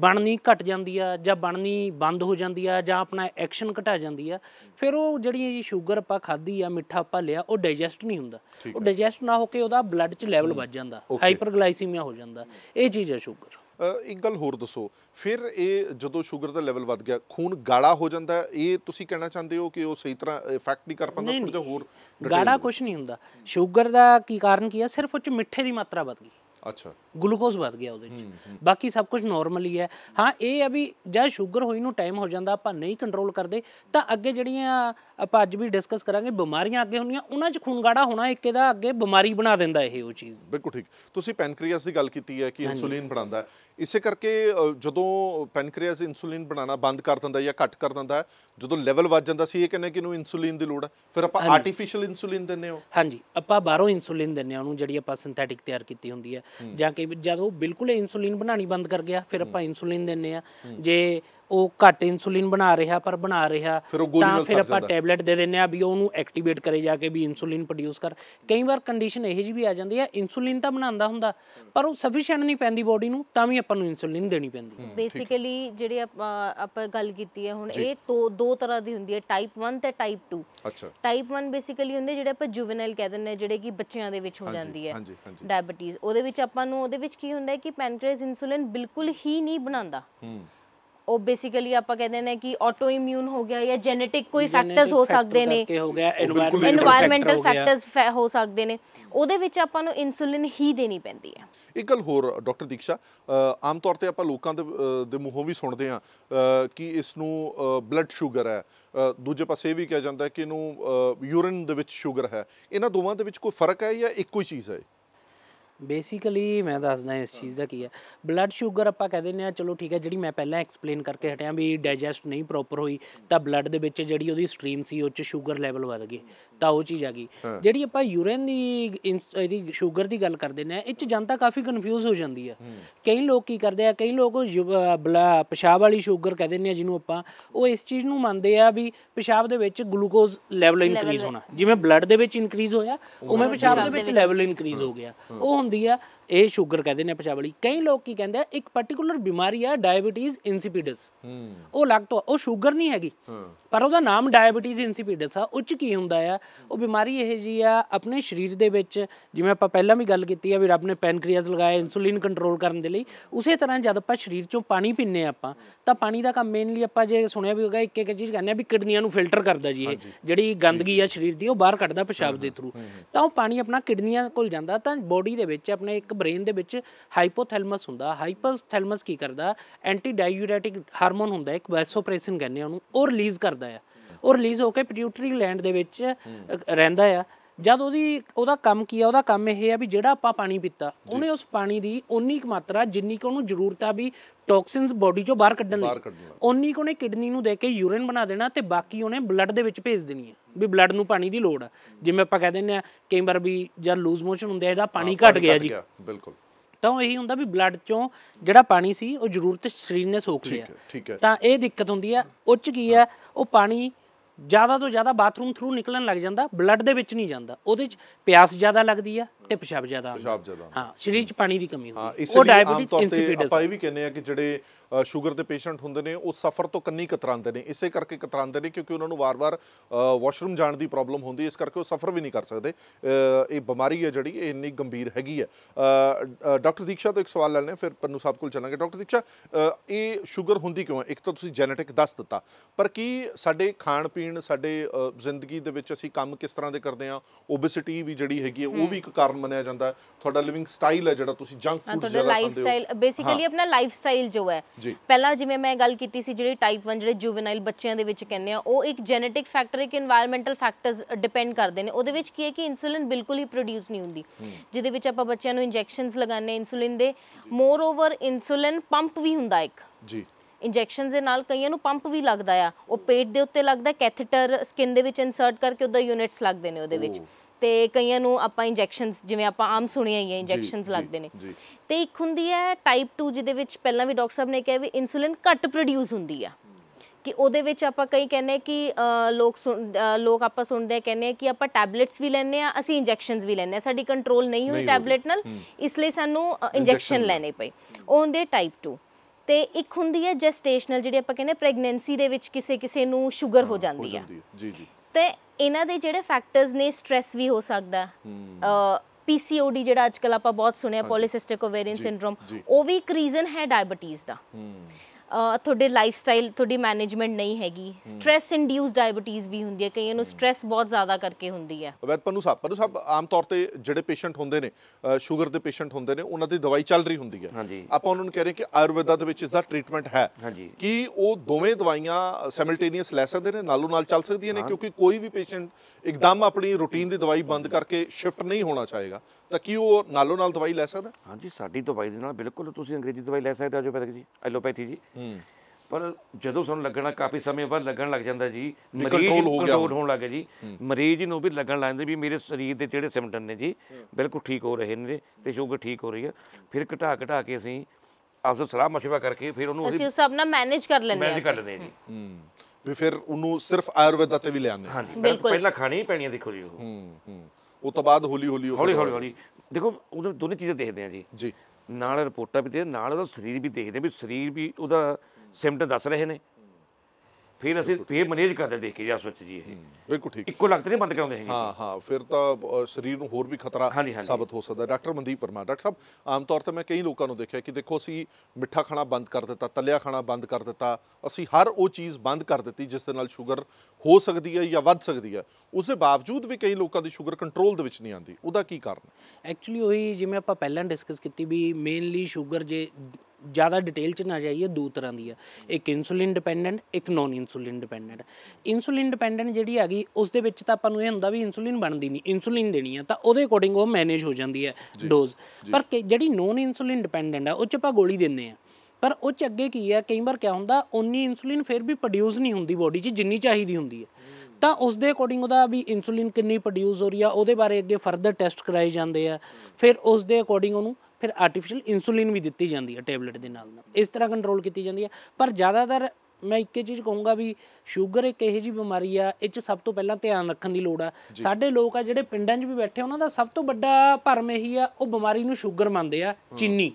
ਬਣਨੀ ਘਟ ਜਾਂਦੀ ਆ ਜਾਂ ਬਣਨੀ ਬੰਦ ਹੋ ਜਾਂਦੀ ਆ ਜਾਂ ਆਪਣਾ ਐਕਸ਼ਨ ਘਟਾ ਜਾਂਦੀ ਆ ਫਿਰ ਉਹ ਜਿਹੜੀ ਸ਼ੂਗਰ ਆਪਾਂ ਖਾਧੀ ਆ ਮਿੱਠਾ ਆਪਾਂ ਲਿਆ ਉਹ ਡਾਈਜੈਸਟ ਨਹੀਂ ਹੁੰਦਾ ਉਹ ਡਾਈਜੈਸਟ ਨਾ ਹੋ ਕੇ ਉਹਦਾ ਬਲੱਡ 'ਚ ਲੈਵਲ ਵੱਧ ਜਾਂਦਾ ਹਾਈਪਰਗਲਾਈਸੀਮੀਆ ਹੋ ਜਾਂਦਾ ਇਹ ਚੀਜ਼ ਆ ਸ਼ੂਗਰ ਇੱਕ ਗੱਲ ਹੋਰ ਦੱਸੋ ਫਿਰ ਇਹ ਜਦੋਂ ਸ਼ੂਗਰ ਦਾ ਲੈਵਲ ਵੱਧ ਗਿਆ ਖੂਨ ਗਾੜਾ ਹੋ ਜਾਂਦਾ ਇਹ ਤੁਸੀਂ ਕਹਿਣਾ ਚਾਹੁੰਦੇ ਹੋ ਕਿ ਉਹ ਸਹੀ ਤਰ੍ਹਾਂ ਇਫੈਕਟ ਨਹੀਂ ਕਰ ਪਾਉਂਦਾ ਥੋੜਾ ਹੋਰ ਗਾੜਾ ਕੁਝ ਨਹੀਂ ਹੁੰਦਾ ਸ਼ੂਗਰ ਦਾ ਕੀ ਕਾਰਨ ਕੀ ਹੈ ਸਿਰਫ ਉੱਚ ਮਿੱਠੇ ਦੀ ਮਾਤਰਾ ਵੱਧ ਗਈ ਅੱਛਾ ਗਲੂਕੋਜ਼ ਵੱਧ ਗਿਆ ਉਹਦੇ ਵਿੱਚ ਬਾਕੀ ਸਭ ਕੁਝ ਨਾਰਮਲ ਹੀ ਹੈ ਹਾਂ ਇਹ ਆ ਵੀ ਜਦ ਸ਼ੂਗਰ ਹੋਈ ਨੂੰ ਟਾਈਮ ਹੋ ਜਾਂਦਾ ਆਪਾਂ ਨਹੀਂ ਕੰਟਰੋਲ ਕਰਦੇ ਤਾਂ ਅੱਗੇ ਜਿਹੜੀਆਂ ਆਪਾਂ ਅੱਜ ਵੀ ਡਿਸਕਸ ਕਰਾਂਗੇ ਬਿਮਾਰੀਆਂ ਅੱਗੇ ਹੁੰਦੀਆਂ ਉਹਨਾਂ 'ਚ ਖੂਨ ਗਾੜਾ ਹੋਣਾ ਇੱਕ ਇਹਦਾ ਅੱਗੇ ਬਿਮਾਰੀ ਬਣਾ ਦਿੰਦਾ ਇਹ ਉਹ ਚੀਜ਼ ਬਿਲਕੁਲ ਠੀਕ ਤੁਸੀਂ ਪੈਨਕ੍ਰੀਅਸ ਦੀ ਗੱਲ ਕੀਤੀ ਹੈ ਕਿ ਇਨਸੂਲਿਨ ਬਣਾਉਂਦਾ ਹੈ ਇਸੇ ਕਰਕੇ ਜਦੋਂ ਪੈਨਕ੍ਰੀਅਸ ਇਨਸੂਲਿਨ ਬਣਾਉਣਾ ਬੰਦ ਕਰ ਦਿੰਦਾ ਜਾਂ ਘੱਟ ਕਰ ਦਿੰਦਾ ਜਦੋਂ ਲੈਵਲ ਵੱਜ ਜਾਂਦਾ ਸੀ ਇਹ ਕਹਿੰਦੇ ਕਿ ਇਹਨੂੰ ਇਨਸੂਲਿਨ ਦੀ ਲੋੜ ਹੈ ਫਿਰ ਆਪਾਂ ਆਰਟੀਫੀਸ਼ੀਅਲ ਇਨਸੂਲਿਨ ਦਿੰਨੇ ਹਾਂ ਹਾਂਜੀ ਆਪਾਂ ਬਾਹਰੋਂ ਇਨਸੂਲਿਨ ਦਿੰਦੇ ਹਾਂ ਉਹਨੂੰ ਜਿਹੜੀ ਆਪਾਂ ਸਿੰਥੈਟਿਕ ਤਿਆਰ ਕੀਤੀ ਹੁੰਦੀ ਹੈ ਜਾਂ ਕਿ ਜਦ ਉਹ ਬਿਲਕੁਲ ਇਨਸੂਲਿਨ ਬਣਾਣੀ ਬੰਦ ਕਰ ਗਿਆ ਫਿਰ ਆਪਾਂ ਇਨਸੂਲਿਨ ਦਿੰਨੇ ਆ ਜੇ ਉਹ ਘੱਟ ਇਨਸੂਲਿਨ ਬਣਾ ਰਿਹਾ ਪਰ ਬਣਾ ਰਿਹਾ ਤਾਂ ਫਿਰ ਆਪਾਂ ਟੈਬਲੇਟ ਦੇ ਦਿੰਨੇ ਆ ਵੀ ਉਹਨੂੰ ਐਕਟੀਵੇਟ ਕਰੇ ਜਾ ਕੇ ਵੀ ਇਨਸੂਲਿਨ ਪ੍ਰੋਡਿਊਸ ਕਰ ਕਈ ਵਾਰ ਕੰਡੀਸ਼ਨ ਇਹੋ ਜੀ ਵੀ ਆ ਜਾਂਦੀ ਆ ਇਨਸੂਲਿਨ ਤਾਂ ਬਣਾਉਂਦਾ ਹੁੰਦਾ ਪਰ ਉਹ ਸਫੀਸ਼ੀਐਂਟ ਨਹੀਂ ਪੈਂਦੀ ਬੋਡੀ ਨੂੰ ਤਾਂ ਵੀ ਆਪਾਂ ਨੂੰ ਇਨਸੂਲਿਨ ਦੇਣੀ ਪੈਂਦੀ ਬੇਸਿਕਲੀ ਜਿਹੜੇ ਆਪਾਂ ਗੱਲ ਕੀਤੀ ਹੈ ਹੁਣ ਇਹ ਦੋ ਤਰ੍ਹਾਂ ਦੀ ਹੁੰਦੀ ਹੈ ਟਾਈਪ 1 ਤੇ ਟਾਈਪ 2 ਅੱਛਾ ਟਾਈਪ 1 ਬੇਸਿਕਲੀ ਹੁੰਦੇ ਜਿਹੜੇ ਆਪਾਂ ਕਹਿ ਦਿੰਦੇ ਆ ਜਿਹੜੇ ਕਿ ਬੱਚਿਆਂ ਦੇ ਵਿੱਚ ਹੋ ਜਾਂਦੀ ਹੈ ਡਾਇਬੀਟੀਜ਼ ਉਹਦੇ ਵਿੱਚ ਆਪਾਂ ਨੂੰ ਉਹਦੇ ਵਿੱਚ ਕੀ ਹੁੰਦਾ ਹੈ ਕਿ ਪੈਨਕ੍ਰੀਅਸ ਇਨਸੂਲਿਨ ਬਿਲਕੁਲ ਹੀ ਨਹੀਂ ਬਣਾਉਂਦਾ ਹੂੰ ਉਹ ਬੇਸਿਕਲੀ ਆਪਾਂ ਕਹਿੰਦੇ ਨੇ ਕਿ ਆਟੋ ਇਮਿਊਨ ਹੋ ਗਿਆ ਜਾਂ ਜੈਨੇਟਿਕ ਕੋਈ ਫੈਕਟਰਸ ਹੋ ਸਕਦੇ ਨੇ ਹੋ ਗਿਆ এনवायरमेंटਲ ਫੈਕਟਰਸ ਹੋ ਸਕਦੇ ਨੇ ਉਹਦੇ ਵਿੱਚ ਆਪਾਂ ਨੂੰ ਇਨਸੂਲਿਨ ਹੀ ਦੇਣੀ ਪੈਂਦੀ ਹੈ ਇੱਕ ਗੱਲ ਹੋਰ ਡਾਕਟਰ ਦੀਕਸ਼ਾ ਆਮ ਤੌਰ ਤੇ ਆਪਾਂ ਲੋਕਾਂ ਦੇ ਮੂੰਹੋਂ ਵੀ ਸੁਣਦੇ ਆ ਕਿ ਇਸ ਨੂੰ ਬਲੱਡ ਸ਼ੂਗਰ ਹੈ ਦੂਜੇ ਪਾਸੇ ਇਹ ਵੀ ਕਿਹਾ ਜਾਂਦਾ ਕਿ ਇਹਨੂੰ ਯੂਰਿਨ ਦੇ ਵਿੱਚ ਸ਼ੂਗਰ ਹੈ ਇਹਨਾਂ ਦੋਵਾਂ ਦੇ ਵਿੱਚ ਕੋਈ ਫਰਕ ਹੈ ਜਾਂ ਇੱਕੋ ਹੀ ਚੀਜ਼ ਹੈ ਬੇਸਿਕਲੀ ਮੈਂ ਦੱਸਦਾ ਇਸ ਚੀਜ਼ ਦਾ ਕੀ ਹੈ ਬਲੱਡ ਸ਼ੂਗਰ ਆਪਾਂ ਕਹਿ ਦਿੰਦੇ ਆ ਚਲੋ ਠੀਕ ਹੈ ਜਿਹੜੀ ਮੈਂ ਪਹਿਲਾਂ ਐਕਸਪਲੇਨ ਕਰਕੇ ਹਟਿਆ ਵੀ ਡਾਈਜੈਸਟ ਨਹੀਂ ਪ੍ਰੋਪਰ ਹੋਈ ਤਾਂ ਬਲੱਡ ਦੇ ਵਿੱਚ ਜਿਹੜੀ ਉਹਦੀ ਸਟ੍ਰੀਮ ਸੀ ਉਹ ਚ ਸ਼ੂਗਰ ਲੈਵਲ ਵਧ ਗਈ ਤਾਂ ਉਹ ਚੀਜ਼ ਆ ਗਈ ਜਿਹੜੀ ਆਪਾਂ ਯੂਰਿਨ ਦੀ ਇਹਦੀ ਸ਼ੂਗਰ ਦੀ ਗੱਲ ਕਰਦੇ ਨੇ ਇਹ ਚ ਜਨਤਾ ਕਾਫੀ ਕਨਫਿਊਜ਼ ਹੋ ਜਾਂਦੀ ਆ ਕਈ ਲੋਕ ਕੀ ਕਰਦੇ ਆ ਕਈ ਲੋਕ ਪਿਸ਼ਾਬ ਵਾਲੀ ਸ਼ੂਗਰ ਦਿੰਨੇ ਆ ਜਿਹਨੂੰ ਆਪਾਂ ਉਹ ਇਸ ਚੀਜ਼ ਨੂੰ ਮੰਨਦੇ ਆ ਵੀ ਪਿਸ਼ਾਬ ਦੇ ਵਿੱਚ ਗਲੂਕੋਜ਼ ਲੈਵਲ ਇਨਕਰੀਜ਼ ਹੋਣਾ ਜਿਵੇਂ ਬਲੱਡ ਦੇ ਵਿੱਚ ਇਨਕਰੀਜ਼ ਹੋਇਆ ਉਵੇਂ ਪਿਸ਼ਾਬ ਦੇ ਵਿੱਚ ਲੈਵਲ ਇਨਕਰੀਜ਼ ਹੋ ਗਿਆ ਉਹ ਹੁੰਦੀ ਆ ਇਹ ਸ਼ੂਗਰ ਕਹਿੰਦੇ ਨੇ ਪਛਾਵਲੀ ਕਈ ਲੋਕ ਕੀ ਕਹਿੰਦੇ ਆ ਇੱਕ ਪਾਰਟਿਕੂਲਰ ਬਿਮਾਰੀ ਆ ਡਾਇਬੀਟੀਜ਼ ਇਨਸੀਪੀਡਸ ਉਹ ਲੱਗ ਤੋ ਉਹ ਸ਼ੂਗਰ ਨਹੀਂ ਹੈਗੀ ਪਰ ਉਹਦਾ ਨਾਮ ਡਾਇਬੀਟੀਜ਼ ਇਨਸੀਪੀਡਸ ਆ ਉੱਚ ਕੀ ਹੁੰਦਾ ਆ ਉਹ ਬਿਮਾਰੀ ਇਹ ਜੀ ਆ ਆਪਣੇ ਸਰੀਰ ਦੇ ਵਿੱਚ ਜਿਵੇਂ ਆਪਾਂ ਪਹਿਲਾਂ ਵੀ ਗੱਲ ਕੀਤੀ ਆ ਵੀ ਰੱਬ ਨੇ ਪੈਨਕ੍ਰੀਅਸ ਲਗਾਇਆ ਇਨਸੂਲਿਨ ਕੰਟਰੋਲ ਕਰਨ ਦੇ ਲਈ ਉਸੇ ਤਰ੍ਹਾਂ ਜਦ ਆਪਾਂ ਸਰੀਰ ਚੋਂ ਪਾਣੀ ਪੀਂਦੇ ਆਪਾਂ ਤਾਂ ਪਾਣੀ ਦਾ ਕੰਮ ਮੇਨਲੀ ਆਪਾਂ ਜੇ ਸੁਣਿਆ ਵੀ ਹੋਗਾ ਇੱਕ ਇੱਕ ਚੀਜ਼ ਕਹਿੰਦੇ ਆ ਵੀ ਕਿਡਨੀਆਂ ਨੂੰ ਫਿਲਟਰ ਕਰਦਾ ਜੀ ਇਹ ਜਿਹੜੀ ਗੰਦਗੀ ਆ ਸਰੀਰ ਦੀ ਉਹ ਬਾਹਰ ਕੱਢਦਾ ਪਿਸ਼ਾਬ ਦੇ ਥਰੂ ਤਾਂ ਉਹ ਪਾਣੀ ਆਪਣਾ ਕਿਡਨੀਆਂ ਕੋਲ ਜਾਂਦਾ ਤਾਂ ਬੋਡੀ ਦੇ ਵਿੱਚ ਆਪਣੇ ਇੱਕ ਬ੍ਰੇਨ ਦੇ ਵਿੱਚ ਹਾਈਪੋਥੈਲਮਸ ਹੁੰਦਾ ਹਾਈਪੋਥੈਲਮਸ ਕੀ ਕਰਦਾ ਐਂਟੀ ਡਾਇੂਰੈਟਿਕ ਹਾਰਮੋਨ ਹੁੰਦਾ ਇੱਕ ਵੈਸੋਪ੍ਰੇਸਿਨ ਕਹਿੰਦੇ ਆ ਉਹਨੂੰ ਉਹ ਰਿਲੀਜ਼ ਕਰਦਾ ਆ ਉਹ ਰਿਲੀਜ਼ ਹੋ ਕੇ ਪਿਟਿਊਟਰੀ ਗਲੈਂਡ ਦੇ ਵਿੱਚ ਰਹਿੰਦਾ ਆ ਜਦ ਉਹਦੀ ਉਹਦਾ ਕੰਮ ਕੀ ਆ ਉਹਦਾ ਕੰਮ ਇਹ ਆ ਵੀ ਜਿਹੜਾ ਆਪਾਂ ਪਾਣੀ ਪੀਤਾ ਉਹਨੇ ਉਸ ਪਾਣੀ ਦੀ ਉਨੀ ਕੁ ਮਾਤਰਾ ਜਿੰਨੀ ਕੁ ਉਹਨੂੰ ਜ਼ਰੂਰਤ ਆ ਵੀ ਟੌਕਸਿਨਸ ਬਾਡੀ ਚੋਂ ਬਾਹਰ ਕੱਢਣ ਲਈ ਉਨੀ ਕੁ ਉਹਨੇ ਕਿਡਨੀ ਨੂੰ ਦੇ ਕੇ ਯੂਰਿਨ ਬਣਾ ਦੇਣਾ ਤੇ ਬਾਕੀ ਉਹਨੇ ਬਲੱਡ ਦੇ ਵਿੱਚ ਭੇਜ ਦੇਣੀ ਆ ਵੀ ਬਲੱਡ ਨੂੰ ਪਾਣੀ ਦੀ ਲੋੜ ਆ ਜਿਵੇਂ ਆਪਾਂ ਕਹਿ ਦਿੰਨੇ ਆ ਕਈ ਵਾਰ ਵੀ ਜਦ ਲੂਜ਼ ਮੋਸ਼ਨ ਹੁੰਦੇ ਆ ਇਹਦਾ ਪਾਣੀ ਘਟ ਗਿਆ ਜੀ ਬਿਲਕੁਲ ਤਾਂ ਉਹ ਇਹੀ ਹੁੰਦਾ ਵੀ ਬਲੱਡ ਚੋਂ ਜਿਹੜਾ ਪਾਣੀ ਸੀ ਉਹ ਜ਼ਰੂਰਤ ਸਰੀਰ ਨੇ ਸੋਖ ਲਿਆ ਤਾਂ ਇਹ ਦਿੱਕਤ ਹੁੰਦੀ ਹੈ ਉੱਚ ਕੀ ਹੈ ਉਹ ਪਾਣੀ ਜ਼ਿਆਦਾ ਤੋਂ ਜ਼ਿਆਦਾ ਬਾਥਰੂਮ ਥਰੂ ਨਿਕਲਣ ਲੱਗ ਜਾਂਦਾ ਬਲੱਡ ਦੇ ਵਿੱਚ ਨਹੀਂ ਜਾਂਦਾ ਉਹਦੇ ਚ ਪਿਆਸ ਜ਼ਿਆਦਾ ਲੱਗਦੀ ਆ ਤੇ ਪਿਸ਼ਾਬ ਜ਼ਿਆਦਾ ਪਿਸ਼ਾਬ ਜ਼ਿਆਦਾ ਹਾਂ ਸਰੀਰ ਚ ਪਾਣੀ ਦੀ ਕਮੀ ਹੁੰਦੀ ਆ ਉਹ ਡਾਇਬੀਟਿਸ ਇਨਸਿਪੀਡਸ ਆਪਾਂ ਇਹ ਵੀ ਕਹਿੰਦੇ ਆ ਕਿ ਜਿਹੜੇ ਸ਼ੂਗਰ ਦੇ ਪੇਸ਼ੈਂਟ ਹੁੰਦੇ ਨੇ ਉਹ ਸਫ਼ਰ ਤੋਂ ਕੰਨੀ ਕਤਰਾਂਦੇ ਨੇ ਇਸੇ ਕਰਕੇ ਕਤਰਾਂਦੇ ਨੇ ਕਿਉਂਕਿ ਉਹਨਾਂ ਨੂੰ ਵਾਰ-ਵਾਰ ਵਾਸ਼ਰੂਮ ਜਾਣ ਦੀ ਪ੍ਰੋਬਲਮ ਹੁੰਦੀ ਇਸ ਕਰਕੇ ਉਹ ਸਫ਼ਰ ਵੀ ਨਹੀਂ ਕਰ ਸਕਦੇ ਇਹ ਬਿਮਾਰੀ ਹੈ ਜਿਹੜੀ ਇਹ ਇੰਨੀ ਗੰਭੀਰ ਹੈਗੀ ਹੈ ਡਾਕਟਰ ਦੀਕਸ਼ਾ ਤੋਂ ਇੱਕ ਸਵਾਲ ਲੈ ਲੈਣੇ ਫਿਰ ਪੰਨੂ ਸਾਹਿਬ ਕੋਲ ਚੱਲਾਂਗੇ ਡਾਕਟਰ ਦੀਕਸ਼ਾ ਇਹ ਸ਼ੂਗਰ ਹੁੰਦੀ ਕਿਉਂ ਹੈ ਇੱਕ ਤਾਂ ਤੁਸੀਂ ਜੈਨੇਟਿਕ ਦੱਸ ਦਿੱਤਾ ਪਰ ਕੀ ਸਾਡੇ ਖਾਣ ਪੀਣ ਸਾਡੇ ਜ਼ਿੰਦਗੀ ਦੇ ਵਿੱਚ ਅਸੀਂ ਕੰਮ ਕਿਸ ਤਰ੍ਹਾਂ ਦੇ ਕਰਦੇ ਆ ਓਬੈਸਿਟੀ ਵੀ ਜਿਹੜੀ ਹੈਗੀ ਹੈ ਉਹ ਵੀ ਇੱਕ ਕਾਰਨ ਮੰਨਿਆ ਜਾਂਦਾ ਤੁਹਾਡਾ ਲਿਵਿੰਗ ਸਟਾਈਲ ਹੈ ਜਿਹੜਾ ਤੁਸੀਂ ਜੰਕ ਫੂਡ ਜ਼ਿਆਦਾ ਖਾਂਦੇ ਹੋ ਲਾਈਫ ਸਟਾਈਲ ਬੇਸਿਕਲੀ ਆਪਣਾ ਲਾਈਫ ਸਟਾਈਲ ਜੋ ਹੈ ਪਹਿਲਾਂ ਜਿਵੇਂ ਮੈਂ ਗੱਲ ਕੀਤੀ ਸੀ ਜਿਹੜੇ ਟਾਈਪ 1 ਜਿਹੜੇ ਜੁਵੇਨਾਈਲ ਬੱਚਿਆਂ ਦੇ ਵਿੱਚ ਕਹਿੰਦੇ ਆ ਉਹ ਇੱਕ ਜੈਨੇਟਿਕ ਫੈਕਟਰ ਇੱਕ এনवायरमेंटਲ ਫੈਕਟਰਸ ਡਿਪੈਂਡ ਕਰਦੇ ਨੇ ਉਹਦੇ ਵਿੱਚ ਕੀ ਹੈ ਕਿ ਇਨਸੂਲਿਨ ਬਿਲਕੁਲ ਹੀ ਪ੍ਰੋਡਿਊਸ ਨਹੀਂ ਹੁੰਦੀ ਜਿਹਦੇ ਵਿੱਚ ਆਪਾਂ ਬੱਚਿਆਂ ਨੂੰ ਇੰਜੈਕਸ਼ਨਸ ਲਗਾਉਂਦੇ ਇਨਸੂਲਿਨ ਦੇ ਮੋਰ ਓਵਰ ਇਨਸੂਲਿਨ ਪੰਪ ਵੀ ਹੁੰਦਾ ਇੱਕ ਜੀ ਇੰਜੈਕਸ਼ਨ ਦੇ ਨਾਲ ਕਈਆਂ ਨੂੰ ਪੰਪ ਵੀ ਲੱਗਦਾ ਆ ਉਹ ਪੇਟ ਦੇ ਉੱਤੇ ਲੱਗਦਾ ਕੈਥੇਟਰ ਸਕਿਨ ਦੇ ਵਿੱਚ ਇਨਸਰਟ ਕਰਕੇ ਉਹਦਾ ਯੂਨਿਟਸ ਲੱਗਦੇ ਨੇ ਉਹਦੇ ਵਿੱਚ ਤੇ ਕਈਆਂ ਨੂੰ ਆਪਾਂ ਇੰਜੈਕਸ਼ਨਸ ਜਿਵੇਂ ਆਪਾਂ ਆਮ ਸੁਣਿਆ ਹੀ ਹੈ ਇੰਜੈਕਸ਼ਨਸ ਲੱਗਦੇ ਨੇ ਤੇ ਇੱਕ ਹੁੰਦੀ ਹੈ ਟਾਈਪ 2 ਜਿਹਦੇ ਵਿੱਚ ਪਹਿਲਾਂ ਵੀ ਡਾਕਟਰ ਸਾਹਿਬ ਨੇ ਕਿਹਾ ਵੀ ਇਨਸੂਲਿਨ ਘੱਟ ਪ੍ਰੋਡਿਊਸ ਹੁੰਦੀ ਆ ਕਿ ਉਹਦੇ ਵਿੱਚ ਆਪਾਂ ਕਈ ਕਹਿੰਦੇ ਕਿ ਲੋਕ ਲੋਕ ਆਪਾਂ ਸੁਣਦੇ ਕਹਿੰਦੇ ਕਿ ਆਪਾਂ ਟੈਬਲੇਟਸ ਵੀ ਲੈਣੇ ਆ ਅਸੀਂ ਇੰਜੈਕਸ਼ਨਸ ਵੀ ਲੈਣੇ ਆ ਸਾਡੀ ਕੰਟਰੋਲ ਨਹੀਂ ਹੋਈ ਟੈਬਲੇਟ ਨਾਲ ਇਸ ਲਈ ਸਾਨੂੰ ਇੰਜੈਕਸ਼ਨ ਲੈਣੇ ਪਏ ਉਹ ਹੁੰਦੇ ਟਾਈਪ 2 ਤੇ ਇੱਕ ਹੁੰਦੀ ਹੈ ਜੈਸਟੇਸ਼ਨਲ ਜਿਹੜੀ ਆਪਾਂ ਕਹਿੰਦੇ ਪ੍ਰੈਗਨੈਂਸੀ ਦੇ ਵਿੱਚ ਕਿਸੇ ਕਿਸੇ ਨੂੰ ਸ਼ੂਗਰ ਹੋ ਜਾਂਦੀ ਆ ਜੀ ਜੀ ਤੇ ਇਹਨਾਂ ਦੇ ਜਿਹੜੇ ਫੈਕਟਰਸ ਨੇ ਸਟ्रेस ਵੀ ਹੋ ਸਕਦਾ ਪੀਸੀਓਡੀ ਜਿਹੜਾ ਅੱਜਕੱਲ ਆਪਾਂ ਬਹੁਤ ਸੁਣਿਆ ਪੋਲੀਸਿਸਟਿਕ ਓਵੇਰੀਅਨ ਸਿੰਡਰੋਮ ਉਹ ਵੀ ਇੱਕ ਰੀਜ਼ਨ ਹੈ ਡਾਇਬੀਟੀਜ਼ ਦਾ ਤੁਹਾਡੇ ਲਾਈਫ ਸਟਾਈਲ ਤੁਹਾਡੀ ਮੈਨੇਜਮੈਂਟ ਨਹੀਂ ਹੈਗੀ ਸਟ्रेस ਇੰਡਿਊਸ ਡਾਇਬੀਟੀਜ਼ ਵੀ ਹੁੰਦੀ ਹੈ ਕਈਆਂ ਨੂੰ ਸਟ्रेस ਬਹੁਤ ਜ਼ਿਆਦਾ ਕਰਕੇ ਹੁੰਦੀ ਹੈ ਵੈਦਪਨ ਨੂੰ ਸਾਹਿਬ ਪਨੂ ਸਾਹਿਬ ਆਮ ਤੌਰ ਤੇ ਜਿਹੜੇ ਪੇਸ਼ੈਂਟ ਹੁੰਦੇ ਨੇ ਸ਼ੂਗਰ ਦੇ ਪੇਸ਼ੈਂਟ ਹੁੰਦੇ ਨੇ ਉਹਨਾਂ ਦੀ ਦਵਾਈ ਚੱਲ ਰਹੀ ਹੁੰਦੀ ਹੈ ਆਪਾਂ ਉਹਨਾਂ ਨੂੰ ਕਹਿ ਰਹੇ ਕਿ ਆਯੁਰਵੇਦਾ ਦੇ ਵਿੱਚ ਇਸ ਦਾ ਟ੍ਰੀਟਮੈਂਟ ਹੈ ਕਿ ਉਹ ਦੋਵੇਂ ਦਵਾਈਆਂ ਸਿਮਲਟੇਨੀਅਸ ਲੈ ਸਕਦੇ ਨੇ ਨਾਲੋ ਨਾਲ ਚੱਲ ਸਕਦੀਆਂ ਨੇ ਕਿਉਂਕਿ ਕੋਈ ਵੀ ਪੇਸ਼ੈਂਟ ਇੱਕਦਮ ਆਪਣੀ ਰੁਟੀਨ ਦੀ ਦਵਾਈ ਬੰਦ ਕਰਕੇ ਸ਼ਿਫਟ ਨਹੀਂ ਹੋਣਾ ਚਾਹੇਗਾ ਤਾਂ ਕੀ ਉਹ ਨਾਲੋ ਨਾਲ ਦਵਾਈ ਲੈ ਸਕਦਾ ਹਾਂਜੀ ਸਾਡੀ ਦਵਾਈ ਦੇ ਨਾਲ ਬਿਲਕੁਲ ਤੁਸੀਂ ਅੰਗਰੇਜ਼ੀ ਦਵਾਈ ਲੈ ਸਕਦੇ ਹੋ ਐਲੋਪੈਥੀ ਜੀ ਪਰ ਜਦੋਂ ਸਾਨੂੰ ਲੱਗਣਾ ਕਾਫੀ ਸਮੇਂ ਬਾਅਦ ਲੱਗਣ ਲੱਗ ਜਾਂਦਾ ਜੀ ਮਰੀਜ਼ ਕੰਟਰੋਲ ਹੋਣ ਲੱਗ ਗਿਆ ਜੀ ਮਰੀਜ਼ ਨੂੰ ਵੀ ਲੱਗਣ ਲੱਗ ਜਾਂਦੇ ਵੀ ਮੇਰੇ ਸਰੀਰ ਦੇ ਜਿਹੜੇ ਸਿੰਪਟਮ ਨੇ ਜੀ ਬਿਲਕੁਲ ਠੀਕ ਹੋ ਰਹੇ ਨੇ ਤੇ ਸ਼ੂਗਰ ਠੀਕ ਹੋ ਰਹੀ ਹੈ ਫਿਰ ਘਟਾ ਘਟਾ ਕੇ ਅਸੀਂ ਆਪਸ ਸਲਾਹ ਮਸ਼ਵਰਾ ਕਰਕੇ ਫਿਰ ਉਹਨੂੰ ਅਸੀਂ ਉਸ ਸਭ ਨਾਲ ਮੈਨੇਜ ਕਰ ਲੈਂਦੇ ਹਾਂ ਮੈਨੇਜ ਕਰ ਲੈਂਦੇ ਹਾਂ ਜੀ ਵੀ ਫਿਰ ਉਹਨੂੰ ਸਿਰਫ ਆਯੁਰਵੇਦਾ ਤੇ ਵੀ ਲਿਆਉਂਦੇ ਹਾਂ ਪਹਿਲਾਂ ਖਾਣੀ ਹੀ ਪੈਣੀ ਹੈ ਦੇਖੋ ਜੀ ਉਹ ਹੂੰ ਹੂੰ ਉਹ ਤੋਂ ਬਾਅਦ ਹੌਲੀ ਹੌਲੀ ਹੌਲੀ ਹੌਲੀ ਦੇਖੋ ਉਹ ਦੋਨੇ ਚੀਜ਼ਾਂ ਦੇਖਦੇ ਆ ਜੀ ਜੀ ਨਾਲ ਰਿਪੋਰਟਾਂ ਵੀ ਦੇ ਨਾਲ ਉਹਦਾ ਸਰੀਰ ਵੀ ਦੇਖਦੇ ਵੀ ਸਰੀਰ ਵੀ ਉਹਦਾ ਸਿੰਪਟਮ ਦੱਸ ਰਹੇ ਨੇ ਫਿਰ ਅਸੀਂ ਫਿਰ ਮੈਨੇਜ ਕਰਦੇ ਦੇਖੀ ਜਾਂ ਸੋਚ ਜੀ ਇਹ ਬਿਲਕੁਲ ਠੀਕ ਇੱਕੋ ਲੱਗਤ ਨਹੀਂ ਬੰਦ ਕਰਾਉਂਦੇ ਹੈਗੇ ਹਾਂ ਹਾਂ ਫਿਰ ਤਾਂ ਸਰੀਰ ਨੂੰ ਹੋਰ ਵੀ ਖਤਰਾ ਸਾਬਤ ਹੋ ਸਕਦਾ ਡਾਕਟਰ ਮਨਦੀਪ ਵਰਮਾ ਡਾਕਟਰ ਸਾਹਿਬ ਆਮ ਤੌਰ ਤੇ ਮੈਂ ਕਈ ਲੋਕਾਂ ਨੂੰ ਦੇਖਿਆ ਕਿ ਦੇਖੋ ਅਸੀਂ ਮਿੱਠਾ ਖਾਣਾ ਬੰਦ ਕਰ ਦਿੱਤਾ ਤਲਿਆ ਖਾਣਾ ਬੰਦ ਕਰ ਦਿੱਤਾ ਅਸੀਂ ਹਰ ਉਹ ਚੀਜ਼ ਬੰਦ ਕਰ ਦਿੱਤੀ ਜਿਸ ਦੇ ਨਾਲ ਸ਼ੂਗਰ ਹੋ ਸਕਦੀ ਹੈ ਜਾਂ ਵੱਧ ਸਕਦੀ ਹੈ ਉਸ ਦੇ ਬਾਵਜੂਦ ਵੀ ਕਈ ਲੋਕਾਂ ਦੀ ਸ਼ੂਗਰ ਕੰਟਰੋਲ ਦੇ ਵਿੱਚ ਨਹੀਂ ਆਉਂਦੀ ਉਹਦਾ ਕੀ ਕਾਰਨ ਐਕਚੁਅਲੀ ਉਹੀ ਜਿਵੇਂ ਆਪਾਂ ਪਹਿਲਾਂ ਡਿਸਕਸ ਕੀਤੀ ਵੀ ਮੇਨਲੀ ਸ਼ੂਗਰ ਜੇ ਜ਼ਿਆਦਾ ਡਿਟੇਲ ਚ ਨਾ ਜਾਈਏ ਦੋ ਤਰ੍ਹਾਂ ਦੀ ਆ ਇੱਕ ਇਨਸੂਲਿਨ ਡਿਪੈਂਡੈਂਟ ਇੱਕ non insulin dependent insulin dependent ਜਿਹੜੀ ਹੈਗੀ ਉਸ ਦੇ ਵਿੱਚ ਤਾਂ ਆਪਾਂ ਨੂੰ ਇਹ ਹੁੰਦਾ ਵੀ ਇਨਸੂਲਿਨ ਬਣਦੀ ਨਹੀਂ ਇਨਸੂਲਿਨ ਦੇਣੀ ਆ ਤਾਂ ਉਹਦੇ ਅਕੋਰਡਿੰਗ ਉਹ ਮੈਨੇਜ ਹੋ ਜਾਂਦੀ ਹੈ ਡੋਜ਼ ਪਰ ਜਿਹੜੀ ਨਾਨ ਇਨਸੂਲਿਨ ਡਿਪੈਂਡੈਂਟ ਆ ਉਹ ਚ ਆਪਾਂ ਗੋਲੀ ਦਿੰਨੇ ਆ ਪਰ ਉਹ ਚ ਅੱਗੇ ਕੀ ਆ ਕਈ ਵਾਰ ਕਿਆ ਹੁੰਦਾ ਉਨੀ ਇਨਸੂਲਿਨ ਫਿਰ ਵੀ ਪ੍ਰੋਡਿਊਸ ਨਹੀਂ ਹੁੰਦੀ ਬੋਡੀ 'ਚ ਜਿੰਨੀ ਚਾਹੀਦੀ ਹੁੰਦੀ ਹੈ ਤਾਂ ਉਸ ਦੇ ਅਕੋਰਡਿੰਗ ਉਹਦਾ ਵੀ ਇਨਸੂਲਿਨ ਕਿੰਨੀ ਪ੍ਰੋਡਿਊਸ ਹੋ ਰਹੀ ਆ ਉਹਦੇ ਬਾਰੇ ਅੱਗੇ ਫਰਦਰ ਟੈਸਟ ਕਰਾਏ ਜਾਂਦੇ ਆ ਫਿਰ ਉਸ ਦੇ ਅਕੋਰਡਿੰਗ ਉਹਨੂੰ ਫਿਰ ਆਰਟੀਫੀਸ਼ੀਅਲ ਇਨਸੂਲਿਨ ਵੀ ਦਿੱਤੀ ਜਾਂਦੀ ਹੈ ਟੈਬਲੇਟ ਦੇ ਨਾਲ ਨਾਲ ਇਸ ਤਰ੍ਹਾਂ ਕੰਟਰੋਲ ਕੀਤੀ ਜਾਂਦੀ ਹੈ ਪਰ ਜ਼ਿਆਦਾਤਰ ਮੈਂ ਇੱਕੇ ਚੀਜ਼ ਕਹੂੰਗਾ ਵੀ ਸ਼ੂਗਰ ਇੱਕ ਇਹੋ ਜੀ ਬਿਮਾਰੀ ਆ ਇਹ ਚ ਸਭ ਤੋਂ ਪਹਿਲਾਂ ਧਿਆਨ ਰੱਖਣ ਦੀ ਲੋੜ ਆ ਸਾਡੇ ਲੋਕ ਆ ਜਿਹੜੇ ਪਿੰਡਾਂ 'ਚ ਵੀ ਬੈਠੇ ਉਹਨਾਂ ਦਾ ਸਭ ਤੋਂ ਵੱਡਾ ਭਰਮ ਇਹੀ ਆ ਉਹ ਬਿਮਾਰੀ ਨੂੰ ਸ਼ੂਗਰ ਮੰਨਦੇ ਆ ਚੀਨੀ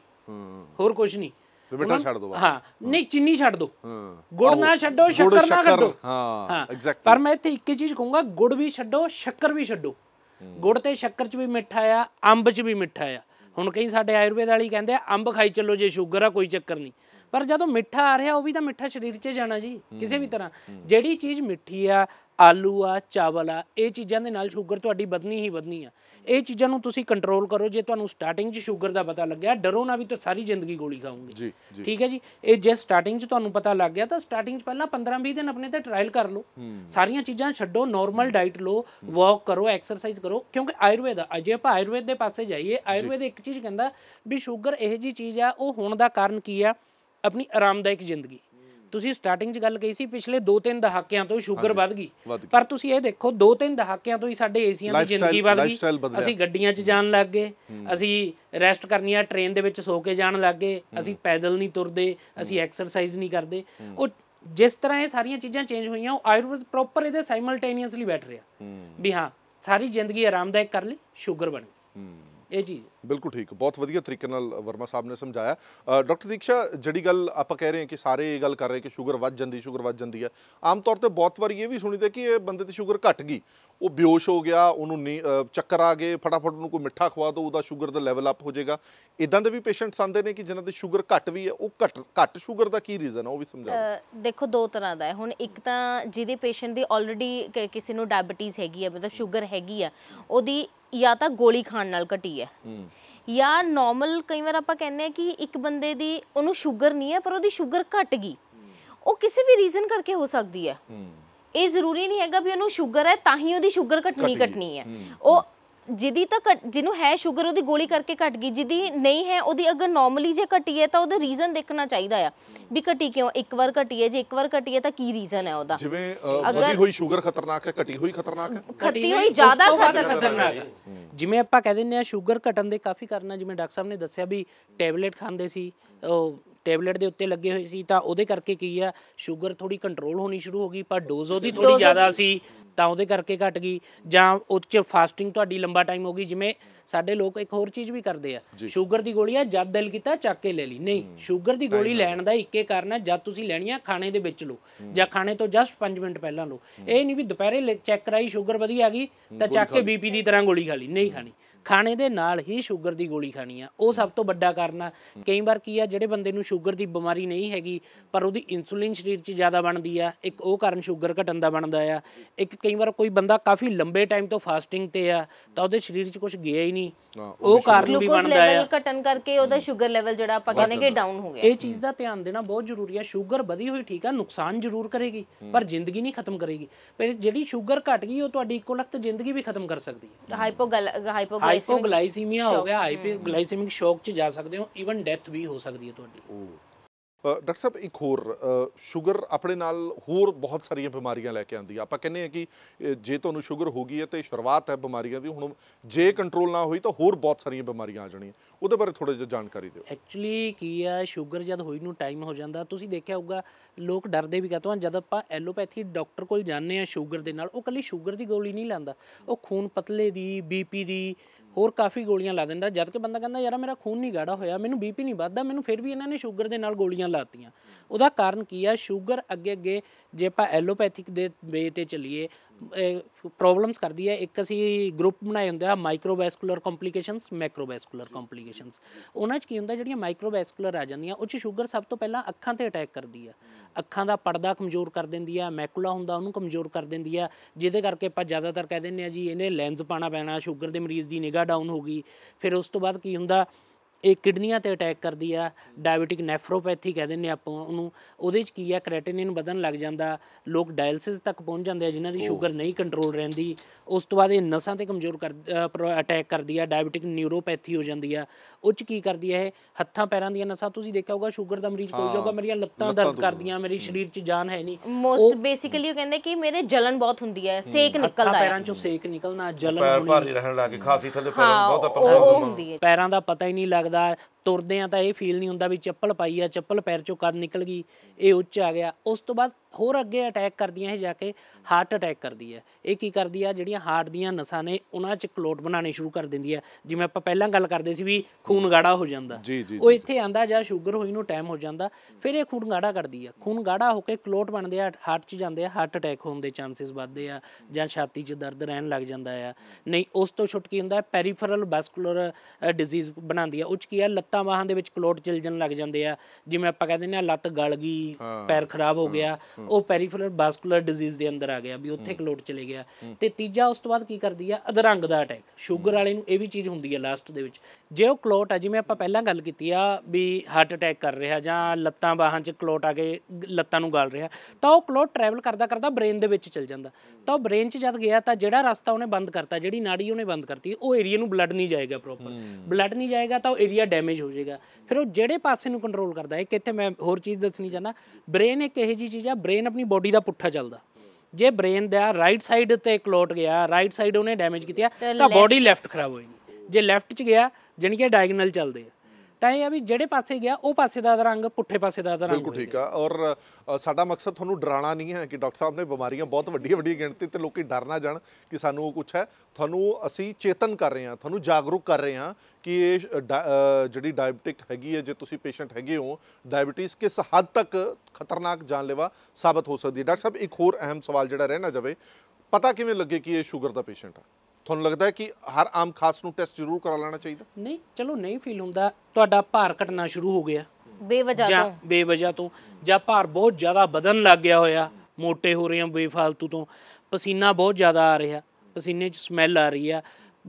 ਹੋਰ ਕੁਝ ਨਹੀਂ ਬੇਟਾ ਛੱਡ ਦੋ ਹਾਂ ਨਹੀਂ ਚੀਨੀ ਛੱਡ ਦੋ ਗੁੜ ਨਾ ਛੱਡੋ ਸ਼ੱਕਰ ਨਾ ਛੱਡੋ ਹਾਂ ਐਗਜ਼ੈਕਟ ਪਰ ਮੈਂ ਇੱਥੇ ਇੱਕ ਚੀਜ਼ ਕਹੂੰਗਾ ਗੁੜ ਵੀ ਛੱਡੋ ਸ਼ੱਕਰ ਵੀ ਛੱਡੋ ਗੁੜ ਤੇ ਸ਼ੱਕਰ 'ਚ ਵੀ ਮਿੱਠਾ ਆ ਅੰਬ 'ਚ ਵੀ ਮਿੱਠਾ ਆ ਹੁਣ ਕਈ ਸਾਡੇ ਆਯੁਰਵੇਦ ਵਾਲੀ ਕਹਿੰਦੇ ਆ ਅੰਬ ਖਾਈ ਚੱਲੋ ਜੇ ਸ਼ੂਗਰ ਆ ਕੋਈ ਚੱਕਰ ਨਹੀਂ ਪਰ ਜਦੋਂ ਮਿੱਠਾ ਆ ਰਿਹਾ ਉਹ ਵੀ ਤਾਂ ਮਿੱਠਾ ਸਰੀਰ 'ਚ ਜਾਣਾ ਜੀ ਕਿਸੇ ਵੀ ਤਰ੍ਹਾਂ ਜਿਹੜੀ ਚੀਜ਼ ਮਿੱਠੀ ਆ ਆਲੂ ਆ ਚਾਵਲ ਆ ਇਹ ਚੀਜ਼ਾਂ ਦੇ ਨਾਲ ਸ਼ੂਗਰ ਤੁਹਾਡੀ ਵਧਣੀ ਹੀ ਵਧਣੀ ਆ ਇਹ ਚੀਜ਼ਾਂ ਨੂੰ ਤੁਸੀਂ ਕੰਟਰੋਲ ਕਰੋ ਜੇ ਤੁਹਾਨੂੰ ਸਟਾਰਟਿੰਗ 'ਚ ਸ਼ੂਗਰ ਦਾ ਪਤਾ ਲੱਗਿਆ ਡਰੋ ਨਾ ਵੀ ਤਾਂ ਸਾਰੀ ਜ਼ਿੰਦਗੀ ਗੋਲੀ ਖਾਓਗੇ ਠੀਕ ਹੈ ਜੀ ਇਹ ਜੇ ਸਟਾਰਟਿੰਗ 'ਚ ਤੁਹਾਨੂੰ ਪਤਾ ਲੱਗ ਗਿਆ ਤਾਂ ਸਟਾਰਟਿੰਗ 'ਚ ਪਹਿਲਾਂ 15-20 ਦਿਨ ਆਪਣੇ ਤੇ ਟ੍ਰਾਇਲ ਕਰ ਲਓ ਸਾਰੀਆਂ ਚੀਜ਼ਾਂ ਛੱਡੋ ਨਾਰਮਲ ਡਾਈਟ ਲਓ ਵਾਕ ਕਰੋ ਐਕਸਰਸਾਈਜ਼ ਕਰੋ ਕਿਉਂਕਿ ਆਯੁਰਵੇਦ ਜੇ ਆਪਾਂ ਆਯੁਰਵੇਦ ਦੇ ਪਾਸੇ ਜਾਈਏ ਆਯੁਰਵੇਦ ਇੱਕ ਚੀਜ਼ ਕਹਿੰਦਾ ਵੀ ਸ਼ੂਗਰ ਇਹ ਜੀ ਚੀਜ਼ ਆ ਉਹ ਹੋਣ ਦਾ ਕਾਰਨ ਕੀ ਆ ਆਪਣੀ ਆਰਾਮਦਾਇਕ ਜ਼ਿੰਦਗੀ ਤੁਸੀਂ ਸਟਾਰਟਿੰਗ 'ਚ ਗੱਲ ਕਹੀ ਸੀ ਪਿਛਲੇ 2-3 ਦਹਾਕਿਆਂ ਤੋਂ ਸ਼ੂਗਰ ਵੱਧ ਗਈ ਪਰ ਤੁਸੀਂ ਇਹ ਦੇਖੋ 2-3 ਦਹਾਕਿਆਂ ਤੋਂ ਹੀ ਸਾਡੇ ਏਸੀਆਂ ਦੀ ਜ਼ਿੰਦਗੀ ਵੱਧ ਗਈ ਅਸੀਂ ਗੱਡੀਆਂ 'ਚ ਜਾਣ ਲੱਗ ਗਏ ਅਸੀਂ ਰੈਸਟ ਕਰਨੀ ਆ ਟ੍ਰੇਨ ਦੇ ਵਿੱਚ ਸੋ ਕੇ ਜਾਣ ਲੱਗ ਗਏ ਅਸੀਂ ਪੈਦਲ ਨਹੀਂ ਤੁਰਦੇ ਅਸੀਂ ਐਕਸਰਸਾਈਜ਼ ਨਹੀਂ ਕਰਦੇ ਉਹ ਜਿਸ ਤਰ੍ਹਾਂ ਇਹ ਸਾਰੀਆਂ ਚੀਜ਼ਾਂ ਚੇਂਜ ਹੋਈਆਂ ਉਹ ਆਯੁਰਵੇਦ ਪ੍ਰੋਪਰ ਇਹਦੇ ਸਾਈਮਲਟੇਨੀਅਸਲੀ ਬੈਠ ਰਿਹਾ ਵੀ ਹਾਂ ਸਾਰੀ ਜ਼ਿੰਦਗੀ ਆਰਾਮਦਾਇਕ ਕਰ ਲਈ ਸ਼ੂਗਰ ਬਣ ਗਈ ਇਹ ਚੀਜ਼ ਬਿਲਕੁਲ ਠੀਕ ਬਹੁਤ ਵਧੀਆ ਤਰੀਕੇ ਨਾਲ ਵਰਮਾ ਸਾਹਿਬ ਨੇ ਸਮਝਾਇਆ ਡਾਕਟਰ ਦੀਕਸ਼ਾ ਜਿਹੜੀ ਗੱਲ ਆਪਾਂ ਕਹਿ ਰਹੇ ਹਾਂ ਕਿ ਸਾਰੇ ਇਹ ਗੱਲ ਕਰ ਰਹੇ ਕਿ ਸ਼ੂਗਰ ਵੱਧ ਜਾਂਦੀ ਸ਼ੂਗਰ ਵੱਧ ਜਾਂਦੀ ਹੈ ਆਮ ਤੌਰ ਤੇ ਬਹੁਤ ਵਾਰੀ ਇਹ ਵੀ ਸੁਣੀਦਾ ਕਿ ਇਹ ਬੰਦੇ ਤੇ ਸ਼ੂਗਰ ਘਟ ਗਈ ਉਹ ਬਿਓਸ਼ ਹੋ ਗਿਆ ਉਹਨੂੰ ਚੱਕਰ ਆ ਗਏ ਫਟਾਫਟ ਉਹਨੂੰ ਕੋਈ ਮਿੱਠਾ ਖਵਾ ਦੋ ਉਹਦਾ ਸ਼ੂਗਰ ਦਾ ਲੈਵਲ ਅਪ ਹੋ ਜਾਏਗਾ ਇਦਾਂ ਦੇ ਵੀ ਪੇਸ਼ੈਂਟਸ ਆਉਂਦੇ ਨੇ ਕਿ ਜਿਨ੍ਹਾਂ ਦੇ ਸ਼ੂਗਰ ਘਟ ਵੀ ਹੈ ਉਹ ਘਟ ਘਟ ਸ਼ੂਗਰ ਦਾ ਕੀ ਰੀਜ਼ਨ ਹੈ ਉਹ ਵੀ ਸਮਝਾਓ ਦੇਖੋ ਦੋ ਤਰ੍ਹਾਂ ਦਾ ਹੈ ਹੁਣ ਇੱਕ ਤਾਂ ਜਿਹਦੇ ਪੇਸ਼ੈਂਟ ਦੀ ਆਲਰੇਡੀ ਕਿਸੇ ਨੂੰ ਡਾਇਬੀਟੀਜ਼ ਹੈਗੀ ਹੈ ਮਤਲਬ ਸ਼ੂਗਰ ਹੈਗੀ ਆ ਉਹਦੀ ਜਾਂ ਤਾਂ ਗੋਲੀ ਖਾਣ ਨਾਲ ਘਟੀ ਹੈ ਜਾਂ ਨਾਰਮਲ ਕਈ ਵਾਰ ਆਪਾਂ ਕਹਿੰਦੇ ਆ ਕਿ ਇੱਕ ਬੰਦੇ ਦੀ ਉਹਨੂੰ ਸ਼ੂਗਰ ਨਹੀਂ ਹੈ ਪਰ ਉਹਦੀ ਸ਼ੂਗਰ ਘਟ ਗਈ ਉਹ ਕਿਸੇ ਵੀ ਰੀਜ਼ਨ ਕਰਕੇ ਹੋ ਸਕਦੀ ਹੈ ਇਹ ਜ਼ਰੂਰੀ ਨਹੀਂ ਹੈਗਾ ਵੀ ਉਹਨੂੰ ਸ਼ੂਗਰ ਹੈ ਤਾਂ ਹੀ ਉਹਦੀ ਸ਼ੂਗਰ ਘਟਣੀ ਘਟਣੀ ਹੈ ਉਹ ਜਿਹਦੀ ਤਾਂ ਜਿਹਨੂੰ ਹੈ ਸ਼ੂਗਰ ਉਹਦੀ ਗੋਲੀ ਕਰਕੇ ਘਟ ਗਈ ਜਿਹਦੀ ਨਹੀਂ ਹੈ ਉਹਦੀ ਅਗਰ ਨਾਰਮਲੀ ਜੇ ਘਟੀ ਹੈ ਤਾਂ ਉਹਦਾ ਰੀਜ਼ਨ ਦੇਖਣਾ ਚਾਹੀਦਾ ਆ ਵੀ ਘਟੀ ਕਿਉਂ ਇੱਕ ਵਾਰ ਘਟੀ ਹੈ ਜੇ ਇੱਕ ਵਾਰ ਘਟੀ ਹੈ ਤਾਂ ਕੀ ਰੀਜ਼ਨ ਹੈ ਉਹਦਾ ਜਿਵੇਂ ਵਧੀ ਹੋਈ ਸ਼ੂਗਰ ਖਤਰਨਾਕ ਹੈ ਘਟੀ ਹੋਈ ਖਤਰਨਾਕ ਹੈ ਘਟੀ ਹੋਈ ਜ਼ਿਆਦਾ ਖਤਰਨਾਕ ਹੈ ਜਿਵੇਂ ਆਪਾਂ ਕਹਿ ਦਿੰਨੇ ਆ ਸ਼ੂਗਰ ਘਟਣ ਦੇ ਕਾਫੀ ਕਾਰਨ ਜਿਵੇਂ ਡਾਕਟਰ ਸਾਹਿਬ ਨੇ ਦੱਸਿਆ ਵੀ ਟੈਬਲੇਟ ਖਾਂਦੇ ਸੀ ਉਹ ਟੈਬਲੇਟ ਦੇ ਉੱਤੇ ਲੱਗੇ ਹੋਏ ਸੀ ਤਾਂ ਉਹਦੇ ਕਰਕੇ ਕੀ ਆ ਸ਼ੂਗਰ ਥੋੜੀ ਕੰਟਰੋਲ ਹੋਣੀ ਸ਼ੁਰੂ ਹੋ ਗਈ ਪਰ ਡੋਜ਼ ਉਹਦੀ ਥੋੜੀ ਜ਼ਿਆਦਾ ਸੀ ਤਾਂ ਉਹਦੇ ਕਰਕੇ ਘਟ ਗਈ ਜਾਂ ਉਹ ਚ ਫਾਸਟਿੰਗ ਤੁਹਾਡੀ ਲੰਬਾ ਟਾਈਮ ਹੋ ਗਈ ਜਿਵੇਂ ਸਾਡੇ ਲੋਕ ਇੱਕ ਹੋਰ ਚੀਜ਼ ਵੀ ਕਰਦੇ ਆ 슈ਗਰ ਦੀ ਗੋਲੀ ਆ ਜਦ ਦਿਲ ਕੀਤਾ ਚੱਕ ਕੇ ਲੈ ਲਈ ਨਹੀਂ 슈ਗਰ ਦੀ ਗੋਲੀ ਲੈਣ ਦਾ ਇੱਕੇ ਕਾਰਨ ਹੈ ਜਦ ਤੁਸੀਂ ਲੈਣੀ ਆ ਖਾਣੇ ਦੇ ਵਿੱਚ ਲੋ ਜਾਂ ਖਾਣੇ ਤੋਂ ਜਸਟ 5 ਮਿੰਟ ਪਹਿਲਾਂ ਲੋ ਇਹ ਨਹੀਂ ਵੀ ਦੁਪਹਿਰੇ ਚੈੱਕ ਕਰਾਈ 슈ਗਰ ਵਧੀ ਆ ਗਈ ਤਾਂ ਚੱਕ ਕੇ ਬੀਪੀ ਦੀ ਤਰ੍ਹਾਂ ਗੋਲੀ ਖਾ ਲਈ ਨਹੀਂ ਖਾਣੀ ਖਾਣੇ ਦੇ ਨਾਲ ਹੀ ਸ਼ੂਗਰ ਦੀ ਗੋਲੀ ਖਾਣੀ ਆ ਉਹ ਸਭ ਤੋਂ ਵੱਡਾ ਕਾਰਨ ਆ ਕਈ ਵਾਰ ਕੀ ਆ ਜਿਹੜੇ ਬੰਦੇ ਨੂੰ ਸ਼ੂਗਰ ਦੀ ਬਿਮਾਰੀ ਨਹੀਂ ਹੈਗੀ ਪਰ ਉਹਦੀ ਇਨਸੂਲਿਨ ਸਰੀਰ 'ਚ ਜ਼ਿਆਦਾ ਬਣਦੀ ਆ ਇੱਕ ਉਹ ਕਾਰਨ ਸ਼ੂਗਰ ਘਟਣ ਦਾ ਬਣਦਾ ਆ ਇੱਕ ਕਈ ਵਾਰ ਕੋਈ ਬੰਦਾ ਕਾਫੀ ਲੰਬੇ ਟਾਈਮ ਤੋਂ ਫਾਸਟਿੰਗ ਤੇ ਆ ਤਾਂ ਉਹਦੇ ਸਰੀਰ 'ਚ ਕੁਝ ਗਿਆ ਹੀ ਨਹੀਂ ਉਹ ਕਾਰਨ ਵੀ ਬਣਦਾ ਆ ਲੈਵਲ ਘਟਣ ਕਰਕੇ ਉਹਦਾ ਸ਼ੂਗਰ ਲੈਵਲ ਜਿਹੜਾ ਆਪਾਂ ਕਹਿੰਦੇ ਕਿ ਡਾਊਨ ਹੋ ਗਿਆ ਇਹ ਚੀਜ਼ ਦਾ ਧਿਆਨ ਦੇਣਾ ਬਹੁਤ ਜ਼ਰੂਰੀ ਆ ਸ਼ੂਗਰ ਵਧੀ ਹੋਈ ਠੀਕ ਆ ਨੁਕਸਾਨ ਜ਼ਰੂਰ ਕਰੇਗੀ ਪਰ ਜ਼ਿੰਦਗੀ ਨਹੀਂ ਖਤਮ ਕਰੇਗੀ ਪਰ ਜਿਹੜੀ ਸ਼ੂਗਰ ਘਟ ਗਈ ਉਹ ਤੁਹਾਡੀ ਇੱਕੋ ਲਖਤ ਜ਼ਿੰਦਗੀ ਵੀ ਖਤਮ ਕਰ ਸਕਦੀ ਹੈ ਹਾਈਪੋ ਹਾਈਪੋ ਹਾਈਪੋਗਲਾਈਸੀਮੀਆ ਹੋ ਗਿਆ ਹਾਈਪੋਗਲਾਈਸੀਮਿਕ ਸ਼ੌਕ ਚ ਜਾ ਸਕਦੇ ਹੋ ਈਵਨ ਡੈਥ ਵੀ ਹੋ ਸਕਦੀ ਹੈ ਤੁਹਾਡੀ ਡਾਕਟਰ ਸਾਹਿਬ ਇੱਕ ਹੋਰ ਸ਼ੂਗਰ ਆਪਣੇ ਨਾਲ ਹੋਰ ਬਹੁਤ ਸਾਰੀਆਂ ਬਿਮਾਰੀਆਂ ਲੈ ਕੇ ਆਉਂਦੀ ਆ ਆਪਾਂ ਕਹਿੰਦੇ ਆ ਕਿ ਜੇ ਤੁਹਾਨੂੰ ਸ਼ੂਗਰ ਹੋ ਗਈ ਹੈ ਤੇ ਸ਼ੁਰੂਆਤ ਹੈ ਬਿਮਾਰੀਆਂ ਦੀ ਹੁਣ ਜੇ ਕੰਟਰੋਲ ਨਾ ਹੋਈ ਤਾਂ ਹੋਰ ਬਹੁਤ ਸਾਰੀਆਂ ਬਿਮਾਰੀਆਂ ਆ ਜਾਣੀਆਂ ਉਹਦੇ ਬਾਰੇ ਥੋੜਾ ਜਿਹਾ ਜਾਣਕਾਰੀ ਦਿਓ ਐਕਚੁਅਲੀ ਕੀ ਆ ਸ਼ੂਗਰ ਜਦ ਹੋਈ ਨੂੰ ਟਾਈਮ ਹੋ ਜਾਂਦਾ ਤੁਸੀਂ ਦੇਖਿਆ ਹੋਊਗਾ ਲੋਕ ਡਰਦੇ ਵੀ ਕਹਤੋਂ ਜਦ ਆਪਾਂ ਐਲੋਪੈਥੀ ਡਾਕਟਰ ਕੋਲ ਜਾਂਦੇ ਆ ਸ਼ੂਗਰ ਦੇ ਨਾਲ ਉਹ ਕੱਲੀ ਸ਼ੂਗਰ ਦੀ ਗੋਲੀ ਨਹੀਂ ਲਾਂਦਾ ਉਹ ਖੂਨ ਪਤਲੇ ਦੀ ਬੀਪੀ ਦੀ ਹੋਰ ਕਾਫੀ ਗੋਲੀਆਂ ਲਾ ਦਿੰਦਾ ਜਦ ਕਿ ਬੰਦਾ ਕਹਿੰਦਾ ਯਾਰ ਮੇਰਾ ਖੂਨ ਨਹੀਂ ਗਾੜਾ ਹੋਇਆ ਮੈਨੂੰ ਬੀਪੀ ਨਹੀਂ ਵੱਧਦਾ ਮੈਨੂੰ ਫਿਰ ਵੀ ਇਹਨਾਂ ਨੇ ਸ਼ੂਗਰ ਦੇ ਨਾਲ ਗੋਲੀਆਂ ਲਾਤੀਆਂ ਉਹਦਾ ਕਾਰਨ ਕੀ ਆ ਸ਼ੂਗਰ ਅੱਗੇ ਅੱਗੇ ਜੇ ਆਪਾਂ ਐਲੋਪੈਥਿਕ ਦੇ ਵੇ ਤੇ ਚੱਲੀਏ ਪ੍ਰੋਬਲਮਸ ਕਰਦੀ ਹੈ ਇੱਕ ਅਸੀਂ ਗਰੁੱਪ ਬਣਾਏ ਹੁੰਦੇ ਆ ਮਾਈਕਰੋਵੈਸਕੂਲਰ ਕੰਪਲਿਕੇਸ਼ਨਸ ਮੈਕਰੋਵੈਸਕੂਲਰ ਕੰਪਲਿਕੇਸ਼ਨਸ ਉਹਨਾਂ 'ਚ ਕੀ ਹੁੰਦਾ ਜਿਹੜੀਆਂ ਮਾਈਕਰੋਵੈਸਕੂਲਰ ਆ ਜਾਂਦੀਆਂ ਉਹ 'ਚ ਸ਼ੂਗਰ ਸਭ ਤੋਂ ਪਹਿਲਾਂ ਅੱਖਾਂ ਤੇ ਅਟੈਕ ਕਰਦੀ ਆ ਅੱਖਾਂ ਦਾ ਪਰਦਾ ਕਮਜ਼ੋਰ ਕਰ ਦਿੰਦੀ ਆ ਮੈਕੂਲਾ ਹੁੰਦਾ ਉਹਨੂੰ ਕਮਜ਼ੋਰ ਕਰ ਦਿੰਦੀ ਆ ਜਿਹਦੇ ਕਰਕੇ ਆਪਾਂ ਜ਼ਿਆਦਾਤਰ ਕਹਿ ਦਿੰਦੇ ਆ ਜੀ ਇਹਨੇ ਲੈਂਸ ਪਾਣਾ ਪੈਣਾ ਸ਼ੂਗਰ ਦੇ ਮਰੀਜ਼ ਦੀ ਨਿਗਾਹ ਡਾਊਨ ਹੋ ਗਈ ਫਿਰ ਉਸ ਤੋਂ ਬਾਅਦ ਕੀ ਹੁੰਦਾ ਇਹ ਕਿਡਨੀਆਂ ਤੇ ਅਟੈਕ ਕਰਦੀ ਆ ਡਾਇਬੀਟਿਕ ਨੈਫਰੋਪੈਥੀ ਕਹਿੰਦੇ ਨੇ ਆਪਾਂ ਉਹਨੂੰ ਉਹਦੇ ਚ ਕੀ ਆ ਕ੍ਰੈਟਿਨਿਨ ਵਧਣ ਲੱਗ ਜਾਂਦਾ ਲੋਕ ਡਾਇਲਿਸਿਸ ਤੱਕ ਪਹੁੰਚ ਜਾਂਦੇ ਆ ਜਿਨ੍ਹਾਂ ਦੀ ਸ਼ੂਗਰ ਨਹੀਂ ਕੰਟਰੋਲ ਰਹਿੰਦੀ ਉਸ ਤੋਂ ਬਾਅਦ ਇਹ ਨਸਾਂ ਤੇ ਕਮਜ਼ੋਰ ਕਰ ਅਟੈਕ ਕਰਦੀ ਆ ਡਾਇਬੀਟਿਕ ਨਿਊਰੋਪੈਥੀ ਹੋ ਜਾਂਦੀ ਆ ਉਹ ਚ ਕੀ ਕਰਦੀ ਆ ਇਹ ਹੱਥਾਂ ਪੈਰਾਂ ਦੀਆਂ ਨਸਾਂ ਤੁਸੀਂ ਦੇਖਿਆ ਹੋਊਗਾ ਸ਼ੂਗਰ ਦਾ ਮਰੀਜ਼ ਕੋਈ ਜੋਗਾ ਮੇਰੀਆਂ ਲੱਤਾਂ ਦਰਦ ਕਰਦੀਆਂ ਮੇਰੇ ਸਰੀਰ ਚ ਜਾਨ ਹੈ ਨਹੀਂ ਮੋਸਟ ਬੇਸਿਕਲੀ ਉਹ ਕਹਿੰਦੇ ਕਿ ਮੇਰੇ ਜਲਨ ਬਹੁਤ ਹੁੰਦੀ ਆ ਸੇਕ ਨਿਕਲਦਾ ਹੈ ਪੈਰਾਂ ਚੋਂ ਸੇਕ ਨਿਕਲਣਾ ਜਲਨ ਹੋਣੀ ਪੈਰ ਭਾਰੀ ਰਹਿਣ ਲੱਗ ਖਾਸੀ ਥੱਲੇ ਪੈਰਾਂ ਬਹੁਤ ਹੁੰਦੀ ਹੈ ਪੈਰਾਂ ਦਾ ਪਤਾ ਹੀ ਨਹੀਂ ਲੱਗ That. ਤੁਰਦੇ ਆ ਤਾਂ ਇਹ ਫੀਲ ਨਹੀਂ ਹੁੰਦਾ ਵੀ ਚੱਪਲ ਪਾਈ ਆ ਚੱਪਲ ਪੈਰ ਚੋਂ ਕਦ ਨਿਕਲ ਗਈ ਇਹ ਉੱਚ ਆ ਗਿਆ ਉਸ ਤੋਂ ਬਾਅਦ ਹੋਰ ਅੱਗੇ ਅਟੈਕ ਕਰਦੀਆਂ ਇਹ ਜਾ ਕੇ ਹਾਰਟ ਅਟੈਕ ਕਰਦੀ ਹੈ ਇਹ ਕੀ ਕਰਦੀ ਆ ਜਿਹੜੀਆਂ ਹਾਰਟ ਦੀਆਂ ਨਸਾਂ ਨੇ ਉਹਨਾਂ 'ਚ ਕਲੋਟ ਬਣਾਉਣੇ ਸ਼ੁਰੂ ਕਰ ਦਿੰਦੀ ਆ ਜਿਵੇਂ ਆਪਾਂ ਪਹਿਲਾਂ ਗੱਲ ਕਰਦੇ ਸੀ ਵੀ ਖੂਨ ਗਾੜਾ ਹੋ ਜਾਂਦਾ ਉਹ ਇੱਥੇ ਆਂਦਾ ਜਾਂ ਸ਼ੂਗਰ ਹੋਈ ਨੂੰ ਟਾਈਮ ਹੋ ਜਾਂਦਾ ਫਿਰ ਇਹ ਖੂਨ ਗਾੜਾ ਕਰਦੀ ਆ ਖੂਨ ਗਾੜਾ ਹੋ ਕੇ ਕਲੋਟ ਬਣਦੇ ਆ ਹਾਰਟ 'ਚ ਜਾਂਦੇ ਆ ਹਾਰਟ ਅਟੈਕ ਹੋਣ ਦੇ ਚਾਂਸਸ ਵੱਧਦੇ ਆ ਜਾਂ ਛਾਤੀ 'ਚ ਦਰਦ ਰਹਿਣ ਲੱਗ ਜਾਂਦਾ ਆ ਨਹੀਂ ਉਸ ਤੋਂ ਛੁਟਕੀ ਹੁੰਦਾ ਪੈਰੀਫਰਲ ਵੈਸਕੂਲਰ ਡਿਜ਼ੀਜ਼ ਬਣਾਉਂਦੀ ਆ ਉੱਚ ਕੀ ਆ ਲੱਤਾਂ ਬਾਹਾਂ ਦੇ ਵਿੱਚ ਕਲੋਟ ਚਿਲਜਣ ਲੱਗ ਜਾਂਦੇ ਆ ਜਿਵੇਂ ਆਪਾਂ ਕਹਿੰਦੇ ਨੇ ਲੱਤ ਗਲ ਗਈ ਪੈਰ ਖਰਾਬ ਹੋ ਗਿਆ ਉਹ ਪੈਰੀਫਰਲ ਵਾਸਕੂਲਰ ਡਿਜ਼ੀਜ਼ ਦੇ ਅੰਦਰ ਆ ਗਿਆ ਵੀ ਉੱਥੇ ਕਲੋਟ ਚਲੇ ਗਿਆ ਤੇ ਤੀਜਾ ਉਸ ਤੋਂ ਬਾਅਦ ਕੀ ਕਰਦੀ ਆ ਅਧਰੰਗ ਦਾ ਅਟੈਕ ਸ਼ੂਗਰ ਵਾਲੇ ਨੂੰ ਇਹ ਵੀ ਚੀਜ਼ ਹੁੰਦੀ ਆ ਲਾਸਟ ਦੇ ਵਿੱਚ ਜੇ ਉਹ ਕਲੋਟ ਆ ਜਿਵੇਂ ਆਪਾਂ ਪਹਿਲਾਂ ਗੱਲ ਕੀਤੀ ਆ ਵੀ ਹਾਰਟ ਅਟੈਕ ਕਰ ਰਿਹਾ ਜਾਂ ਲੱਤਾਂ ਬਾਹਾਂ 'ਚ ਕਲੋਟ ਆ ਕੇ ਲੱਤਾਂ ਨੂੰ ਗਲ ਰਿਹਾ ਤਾਂ ਉਹ ਕਲੋਟ ਟਰੈਵਲ ਕਰਦਾ ਕਰਦਾ ਬ੍ਰੇਨ ਦੇ ਵਿੱਚ ਚਲ ਜਾਂਦਾ ਤਾਂ ਉਹ ਬ੍ਰੇਨ 'ਚ ਜਦ ਗਿਆ ਤਾਂ ਜਿਹੜਾ ਰਸਤਾ ਉਹਨੇ ਬੰਦ ਕਰਤਾ ਜਿਹੜੀ ਨਾੜੀ ਉਹਨੇ ਬੰਦ ਕਰਤੀ ਉਹ ਏਰੀਆ ਨੂੰ ਬਲੱਡ ਨਹੀਂ ਜਾਏਗਾ ਪ੍ਰੋਪਰ ਬਲੱਡ ਨਹੀਂ ਜਾਏਗਾ ਤਾਂ ਉਹ ਏਰੀਆ ਡੈਮੇਜ ਡੈਮੇਜ ਹੋ ਜਾਏਗਾ ਫਿਰ ਉਹ ਜਿਹੜੇ ਪਾਸੇ ਨੂੰ ਕੰਟਰੋਲ ਕਰਦਾ ਹੈ ਕਿਤੇ ਮੈਂ ਹੋਰ ਚੀਜ਼ ਦੱਸਣੀ ਚਾਹਨਾ ਬ੍ਰੇਨ ਇੱਕ ਇਹੋ ਜੀ ਚੀਜ਼ ਆ ਬ੍ਰੇਨ ਆਪਣੀ ਬੋਡੀ ਦਾ ਪੁੱਠਾ ਚੱਲਦਾ ਜੇ ਬ੍ਰੇਨ ਦਾ ਰਾਈਟ ਸਾਈਡ ਤੇ ਕਲੋਟ ਗਿਆ ਰਾਈਟ ਸਾਈਡ ਉਹਨੇ ਡੈਮੇਜ ਕੀਤੀ ਤਾਂ ਬੋਡੀ ਲੈਫਟ ਖਰਾਬ ਹੋਏਗੀ ਜੇ ਲੈਫਟ 'ਚ ਗਿਆ ਜਾਨੀ ਕਿ ਡਾਇਗਨਲ ਚੱਲਦੇ ਆ ਤਾਂ ਇਹ ਆ ਵੀ ਜਿਹੜੇ ਪਾਸੇ ਗਿਆ ਉਹ ਪਾਸੇ ਦਾ ਰੰਗ ਪੁੱਠੇ ਪਾਸੇ ਦਾ ਰੰਗ ਬਿਲਕੁਲ ਠੀਕ ਆ ਔਰ ਸਾਡਾ ਮਕਸਦ ਤੁਹਾਨੂੰ ਡਰਾਣਾ ਨਹੀਂ ਹੈ ਕਿ ਡਾਕਟਰ ਸਾਹਿਬ ਨੇ ਬਿਮਾਰੀਆਂ ਬਹੁਤ ਵੱਡੀਆਂ ਵੱਡੀਆਂ ਗਿਣਤੀ ਤੇ ਲੋਕੀ ਡਰ ਨਾ ਜਾਣ ਕਿ ਸਾਨੂੰ ਉਹ ਕੁਝ ਹੈ ਤੁਹਾਨੂੰ ਅਸੀਂ ਚੇਤਨ ਕਰ ਰਹੇ ਹਾਂ ਤੁਹਾਨੂੰ ਜਾਗਰੂਕ ਕਰ ਰਹੇ ਹਾਂ ਕਿ ਇਹ ਜਿਹੜੀ ਡਾਇਬਟਿਕ ਹੈਗੀ ਹੈ ਜੇ ਤੁਸੀਂ ਪੇਸ਼ੈਂਟ ਹੈਗੇ ਹੋ ਡਾਇਬੀਟਿਸ ਕਿਸ ਹੱਦ ਤੱਕ ਖਤਰਨਾਕ ਜਾਨਲੇਵਾ ਸਾਬਤ ਹੋ ਸਕਦੀ ਹੈ ਡਾਕਟਰ ਸਾਹਿਬ ਇੱਕ ਹੋਰ ਅਹਿਮ ਸਵਾਲ ਜਿਹੜਾ ਰਹਿਣਾ ਜਾਵੇ ਪਤਾ ਕਿਵੇਂ ਲੱਗੇ ਕਿ ਇਹ ਸ਼ੂਗਰ ਦਾ ਪੇਸ਼ੈਂਟ ਹੈ ਤੁਹਾਨੂੰ ਲੱਗਦਾ ਹੈ ਕਿ ਹਰ ਆਮ ਖਾਸ ਨੂੰ ਟੈਸਟ ਜ਼ਰੂਰ ਕਰਾ ਲੈਣਾ ਚਾਹੀਦਾ ਨਹੀਂ ਚਲੋ ਨਹੀਂ ਫੀਲ ਹੁੰਦਾ ਤੁਹਾਡਾ ਭਾਰ ਘਟਣਾ ਸ਼ੁਰੂ ਹੋ ਗਿਆ ਬੇਵਜ੍ਹਾ ਤੋਂ ਬੇਵਜ੍ਹਾ ਤੋਂ ਜਾਂ ਭਾਰ ਬਹੁਤ ਜ਼ਿਆਦਾ ਵਧਣ ਲੱਗ ਗਿਆ ਹੋਇਆ ਮੋਟੇ ਹੋ ਰਹੇ ਆ ਬੇਫਾਲਤੂ ਤੋਂ ਪਸੀਨਾ ਬਹੁਤ ਜ਼ਿਆਦਾ ਆ ਰਿਹਾ ਪਸੀਨੇ 'ਚ ਸਮੈਲ ਆ ਰਹੀ ਆ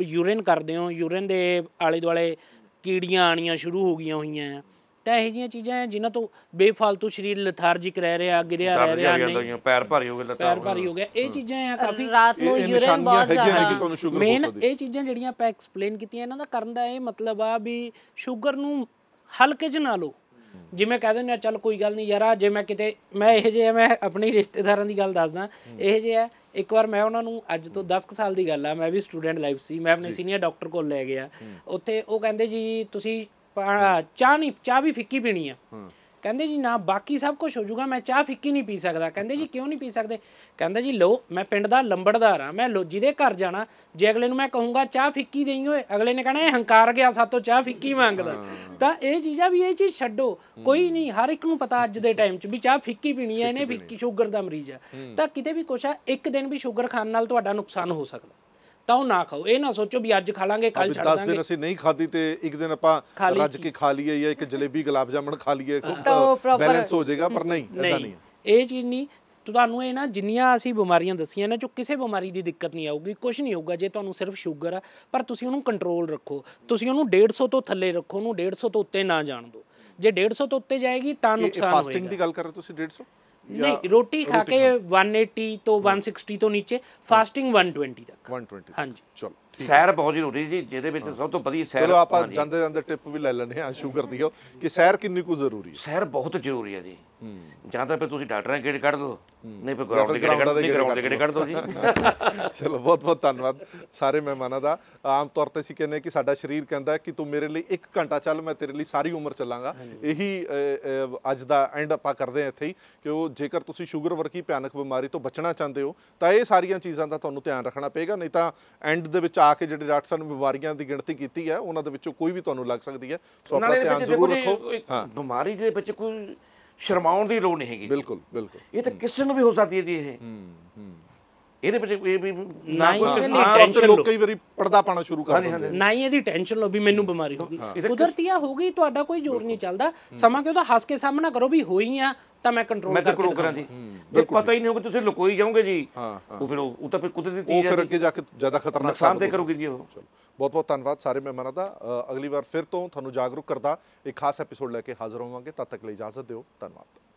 ਯੂਰਿਨ ਕਰਦੇ ਹੋ ਯੂਰਿਨ ਦੇ ਆਲੇ ਦੁਆਲੇ ਕੀੜੀਆਂ ਆਣੀਆਂ ਸ਼ੁਰੂ ਹੋ ਗਈਆਂ ਹੋਈਆਂ ਆ ਤਾਂ ਇਹ ਜੀਆਂ ਚੀਜ਼ਾਂ ਹੈ ਜਿਨ੍ਹਾਂ ਤੋਂ ਬੇਫਾਲਤੂ ਸਰੀਰ ਲਥਾਰਜਿਕ ਰਹਿ ਰਿਹਾ ਗਿਰਿਆ ਰਹਿ ਰਿਹਾ ਨਹੀਂ ਪੈਰ ਭਾਰੀ ਹੋ ਗਏ ਲਥਾਰ ਪੈਰ ਭਾਰੀ ਹੋ ਗਿਆ ਇਹ ਚੀਜ਼ਾਂ ਆ ਕਾਫੀ ਰਾਤ ਨੂੰ ਯੂਰਿਨ ਬਹੁਤ ਜ਼ਿਆਦਾ ਮੇਨ ਇਹ ਚੀਜ਼ਾਂ ਜਿਹੜੀਆਂ ਆਪਾਂ ਐਕਸਪਲੇਨ ਕੀਤੀਆਂ ਇਹਨਾਂ ਦਾ ਕਰਨ ਦਾ ਇਹ ਮਤਲਬ ਆ ਵੀ ਸ਼ੂਗਰ ਨੂੰ ਹਲਕੇ 'ਚ ਨਾ ਲਓ ਜਿਵੇਂ ਕਹਿ ਦਿੰਦੇ ਆ ਚੱਲ ਕੋਈ ਗੱਲ ਨਹੀਂ ਯਾਰਾ ਜੇ ਮੈਂ ਕਿਤੇ ਮੈਂ ਇਹ ਜੇ ਮੈਂ ਆਪਣੇ ਰਿਸ਼ਤੇਦਾਰਾਂ ਦੀ ਗੱਲ ਦੱਸਦਾ ਇਹ ਜੇ ਆ ਇੱਕ ਵਾਰ ਮੈਂ ਉਹਨਾਂ ਨੂੰ ਅੱਜ ਤੋਂ 10 ਸਾਲ ਦੀ ਗੱਲ ਆ ਮੈਂ ਵੀ ਸਟੂਡੈਂਟ ਲਾਈਫ ਸੀ ਮੈਂ ਆਪਣੇ ਸੀਨੀਅਰ ਡਾਕਟਰ ਕੋਲ ਲੈ ਗਿਆ ਉੱਥੇ ਉਹ ਕਹਿੰਦੇ ਜੀ ਤੁਸੀਂ ਚਾਹ ਨਹੀਂ ਚਾਹ ਵੀ ਫਿੱਕੀ ਪੀਣੀ ਆ ਕਹਿੰਦੇ ਜੀ ਨਾ ਬਾਕੀ ਸਭ ਕੁਝ ਹੋ ਜਾਊਗਾ ਮੈਂ ਚਾਹ ਫਿੱਕੀ ਨਹੀਂ ਪੀ ਸਕਦਾ ਕਹਿੰਦੇ ਜੀ ਕਿਉਂ ਨਹੀਂ ਪੀ ਸਕਦੇ ਕਹਿੰਦਾ ਜੀ ਲੋ ਮੈਂ ਪਿੰਡ ਦਾ ਲੰਬੜਦਾਰ ਆ ਮੈਂ ਲੋਜੀ ਦੇ ਘਰ ਜਾਣਾ ਜੇ ਅਗਲੇ ਨੂੰ ਮੈਂ ਕਹੂੰਗਾ ਚਾਹ ਫਿੱਕੀ ਦੇਈ ਓਏ ਅਗਲੇ ਨੇ ਕਹਣਾ ਇਹ ਹੰਕਾਰ ਗਿਆ ਸਾਤੋਂ ਚਾਹ ਫਿੱਕੀ ਮੰਗਦਾ ਤਾਂ ਇਹ ਚੀਜ਼ਾਂ ਵੀ ਇਹ ਚੀਜ਼ ਛੱਡੋ ਕੋਈ ਨਹੀਂ ਹਰ ਇੱਕ ਨੂੰ ਪਤਾ ਅੱਜ ਦੇ ਟਾਈਮ 'ਚ ਵੀ ਚਾਹ ਫਿੱਕੀ ਪੀਣੀ ਆ ਇਹਨੇ ਫਿੱਕੀ ਸ਼ੂਗਰ ਦਾ ਮਰੀਜ਼ ਆ ਤਾਂ ਕਿਤੇ ਵੀ ਕੁਛ ਆ ਇੱਕ ਦਿਨ ਵੀ ਸ਼ੂਗਰ ਖਾਣ ਨਾਲ ਤੁਹਾਡਾ ਨੁਕਸਾਨ ਹੋ ਸਕਦਾ ਤਾਂ ਉਹ ਨਾ ਖਾਓ ਇਹ ਨਾ ਸੋਚੋ ਵੀ ਅੱਜ ਖਾ ਲਾਂਗੇ ਕੱਲ ਛੱਡ ਦਾਂਗੇ 10 ਦਿਨ ਅਸੀਂ ਨਹੀਂ ਖਾਦੀ ਤੇ ਇੱਕ ਦਿਨ ਆਪਾਂ ਰੱਜ ਕੇ ਖਾ ਲਈਏ ਜਾਂ ਇੱਕ ਜਲੇਬੀ ਗੁਲਾਬ ਜਾਮਣ ਖਾ ਲਈਏ ਬੈਲੈਂਸ ਹੋ ਜਾਏਗਾ ਪਰ ਨਹੀਂ ਇਦਾਂ ਨਹੀਂ ਇਹ ਚੀਜ਼ ਨਹੀਂ ਤੁਹਾਨੂੰ ਇਹ ਨਾ ਜਿੰਨੀਆਂ ਅਸੀਂ ਬਿਮਾਰੀਆਂ ਦਸੀਆਂ ਨੇ ਚੋ ਕਿਸੇ ਬਿਮਾਰੀ ਦੀ ਦਿੱਕਤ ਨਹੀਂ ਆਊਗੀ ਕੁਝ ਨਹੀਂ ਹੋਊਗਾ ਜੇ ਤੁਹਾਨੂੰ ਸਿਰਫ ਸ਼ੂਗਰ ਆ ਪਰ ਤੁਸੀਂ ਉਹਨੂੰ ਕੰਟਰੋਲ ਰੱਖੋ ਤੁਸੀਂ ਉਹਨੂੰ 150 ਤੋਂ ਥੱਲੇ ਰੱਖੋ ਉਹਨੂੰ 150 ਤੋਂ ਉੱਤੇ ਨਾ ਜਾਣ ਦਿਓ ਜੇ 150 ਤੋਂ ਉੱਤੇ ਜਾਏਗੀ ਤਾਂ ਨੁਕਸਾਨ ਹੋਏਗਾ ਫਾਸਟਿੰਗ ਦੀ ਗੱਲ ਕਰ ਰਹੇ ਤੁਸੀਂ 150 ਨਹੀਂ ਰੋਟੀ ਖਾ ਕੇ 180 ਤੋਂ 160 ਤੋਂ ਨੀਚੇ ਫਾਸਟਿੰਗ 120 ਤੱਕ 120 ਹਾਂਜੀ ਚਲੋ ਸੈਰ ਬਹੁਤ ਜ਼ਰੂਰੀ ਜੀ ਜਿਹਦੇ ਵਿੱਚ ਸਭ ਤੋਂ ਵਧੀਆ ਸੈਰ ਚਲੋ ਆਪਾਂ ਜਾਂਦੇ ਜਾਂਦੇ ਟਿਪ ਵੀ ਲੈ ਲੈਣੇ ਆ ਸ਼ੂਗਰ ਦੀ ਕਿ ਸੈਰ ਕਿੰਨੀ ਕੁ ਜ਼ਰੂਰੀ ਹੈ ਸੈਰ ਬਹੁਤ ਜ਼ਰੂਰੀ ਹੈ ਜੀ ਜਾਂ ਤਾਂ ਫਿਰ ਤੁਸੀਂ ਡਾਕਟਰਾਂ ਦੇ ਗੇੜੇ ਕੱਢ ਦੋ ਨਹੀਂ ਫਿਰ ਗਰਾਊਂਡ ਦੇ ਗੇੜੇ ਕੱਢ ਦੋ ਗਰਾਊਂਡ ਦੇ ਗੇੜੇ ਕੱਢ ਦੋ ਜੀ ਚਲੋ ਬਹੁਤ ਬਹੁਤ ਧੰਨਵਾਦ ਸਾਰੇ ਮਹਿਮਾਨਾਂ ਦਾ ਆਮ ਤੌਰ ਤੇ ਅਸੀਂ ਕਹਿੰਦੇ ਕਿ ਸਾਡਾ ਸਰੀਰ ਕਹਿੰਦਾ ਕਿ ਤੂੰ ਮੇਰੇ ਲਈ 1 ਘੰਟਾ ਚੱਲ ਮੈਂ ਤੇਰੇ ਲਈ ਸਾਰੀ ਉਮਰ ਚੱਲਾਂਗਾ ਇਹੀ ਅੱਜ ਦਾ ਐਂਡ ਆਪਾਂ ਕਰਦੇ ਹਾਂ ਇੱਥੇ ਹੀ ਕਿ ਉਹ ਜੇਕਰ ਤੁਸੀਂ ਸ਼ੂਗਰ ਵਰਗੀ ਭਿਆਨਕ ਬਿਮਾਰੀ ਤੋਂ ਬਚਣਾ ਚਾਹੁੰਦੇ ਹੋ ਤਾਂ ਇਹ ਸਾਰੀਆਂ ਚੀਜ਼ਾਂ ਦਾ ਤੁਹਾਨੂੰ ਧਿਆਨ ਰੱਖਣਾ ਪਏਗਾ ਨਹੀਂ ਤਾਂ ਐਂਡ ਦੇ ਵਿੱਚ ਆ ਕੇ ਜਿਹੜੇ ਡਾਕਟਰ ਸਾਹਿਬ ਬਿਮਾਰੀਆਂ ਦੀ ਗਿਣਤੀ ਕੀਤੀ ਹੈ ਉਹਨਾਂ ਦੇ ਵਿੱਚੋਂ ਕੋਈ ਵੀ ਤੁਹਾਨੂੰ ਲੱਗ ਸਕਦੀ ਹੈ ਸੋ ਆਪਣਾ ਧਿਆਨ ਜ਼ਰੂਰ ਰੱਖੋ ਹਾਂ ਬਿਮਾਰੀ ਦੇ ਵਿੱਚ ਕੋਈ ਸ਼ਰਮਾਉਣ ਦੀ ਲੋੜ ਨਹੀਂ ਹੈਗੀ ਬਿਲਕੁਲ ਬਿਲਕੁਲ ਇਹ ਤਾਂ ਕਿਸੇ ਨੂੰ ਵੀ ਹੋ ਸਕਦੀ ਹੈ ਜੀ ਇਹ ਇਹਦੇ ਵਿੱਚ ਇਹ ਵੀ ਨਾ ਟੈਨਸ਼ਨ ਲੋਕ ਕਈ ਵਾਰੀ ਪਰਦਾ ਪਾਣਾ ਸ਼ੁਰੂ ਕਰ ਦਿੰਦੇ ਨਾ ਹੀ ਇਹਦੀ ਟੈਨਸ਼ਨ ਲੋ ਵੀ ਮੈਨੂੰ ਬਿਮਾਰੀ ਹੋ ਗਈ ਕੁਦਰਤੀਆ ਹੋ ਗਈ ਤੁਹਾਡਾ ਕੋਈ ਜ਼ੋਰ ਨਹੀਂ ਚੱਲਦਾ ਸਮਾਂ ਕਿਉਂ ਉਹਦਾ ਹੱਸ ਕੇ ਸਾਹਮਣਾ ਕਰੋ ਵੀ ਹੋਈ ਆ ਤਾਂ ਮੈਂ ਕੰਟਰੋਲ ਕਰਕੇ ਕੰਟਰੋਲ ਕਰਾਂ ਜੀ ਜੇ ਪਤਾ ਹੀ ਨਹੀਂ ਹੋਊਗਾ ਤੁਸੀਂ ਲੁਕੋਈ ਜਾਓਗੇ ਜੀ ਉਹ ਫਿਰ ਉਹ ਤਾਂ ਫਿਰ ਕੁਦਰਤੀ ਚੀਜ਼ ਉਹ ਫਿਰ ਅੱਗੇ ਜਾ ਕੇ ਜ਼ਿਆਦਾ ਖਤਰਨਾਕ ਦੇ ਕਰੋਗੇ ਜੀ ਉਹ ਬਹੁਤ ਬਹੁਤ ਧੰਨਵਾਦ ਸਾਰੇ ਮਹਿਮਾਨਾਂ ਦਾ ਅਗਲੀ ਵਾਰ ਫਿਰ ਤੋਂ ਤੁਹਾਨੂੰ ਜਾਗਰੂਕ ਕਰਦਾ ਇੱਕ ਖਾਸ ਐਪੀਸੋਡ ਲੈ ਕੇ ਹਾਜ਼ਰ ਹੋਵਾਂਗੇ ਤਦ ਤੱਕ ਲਈ ਇਜਾਜ਼ਤ ਦਿਓ ਧੰਨਵਾਦ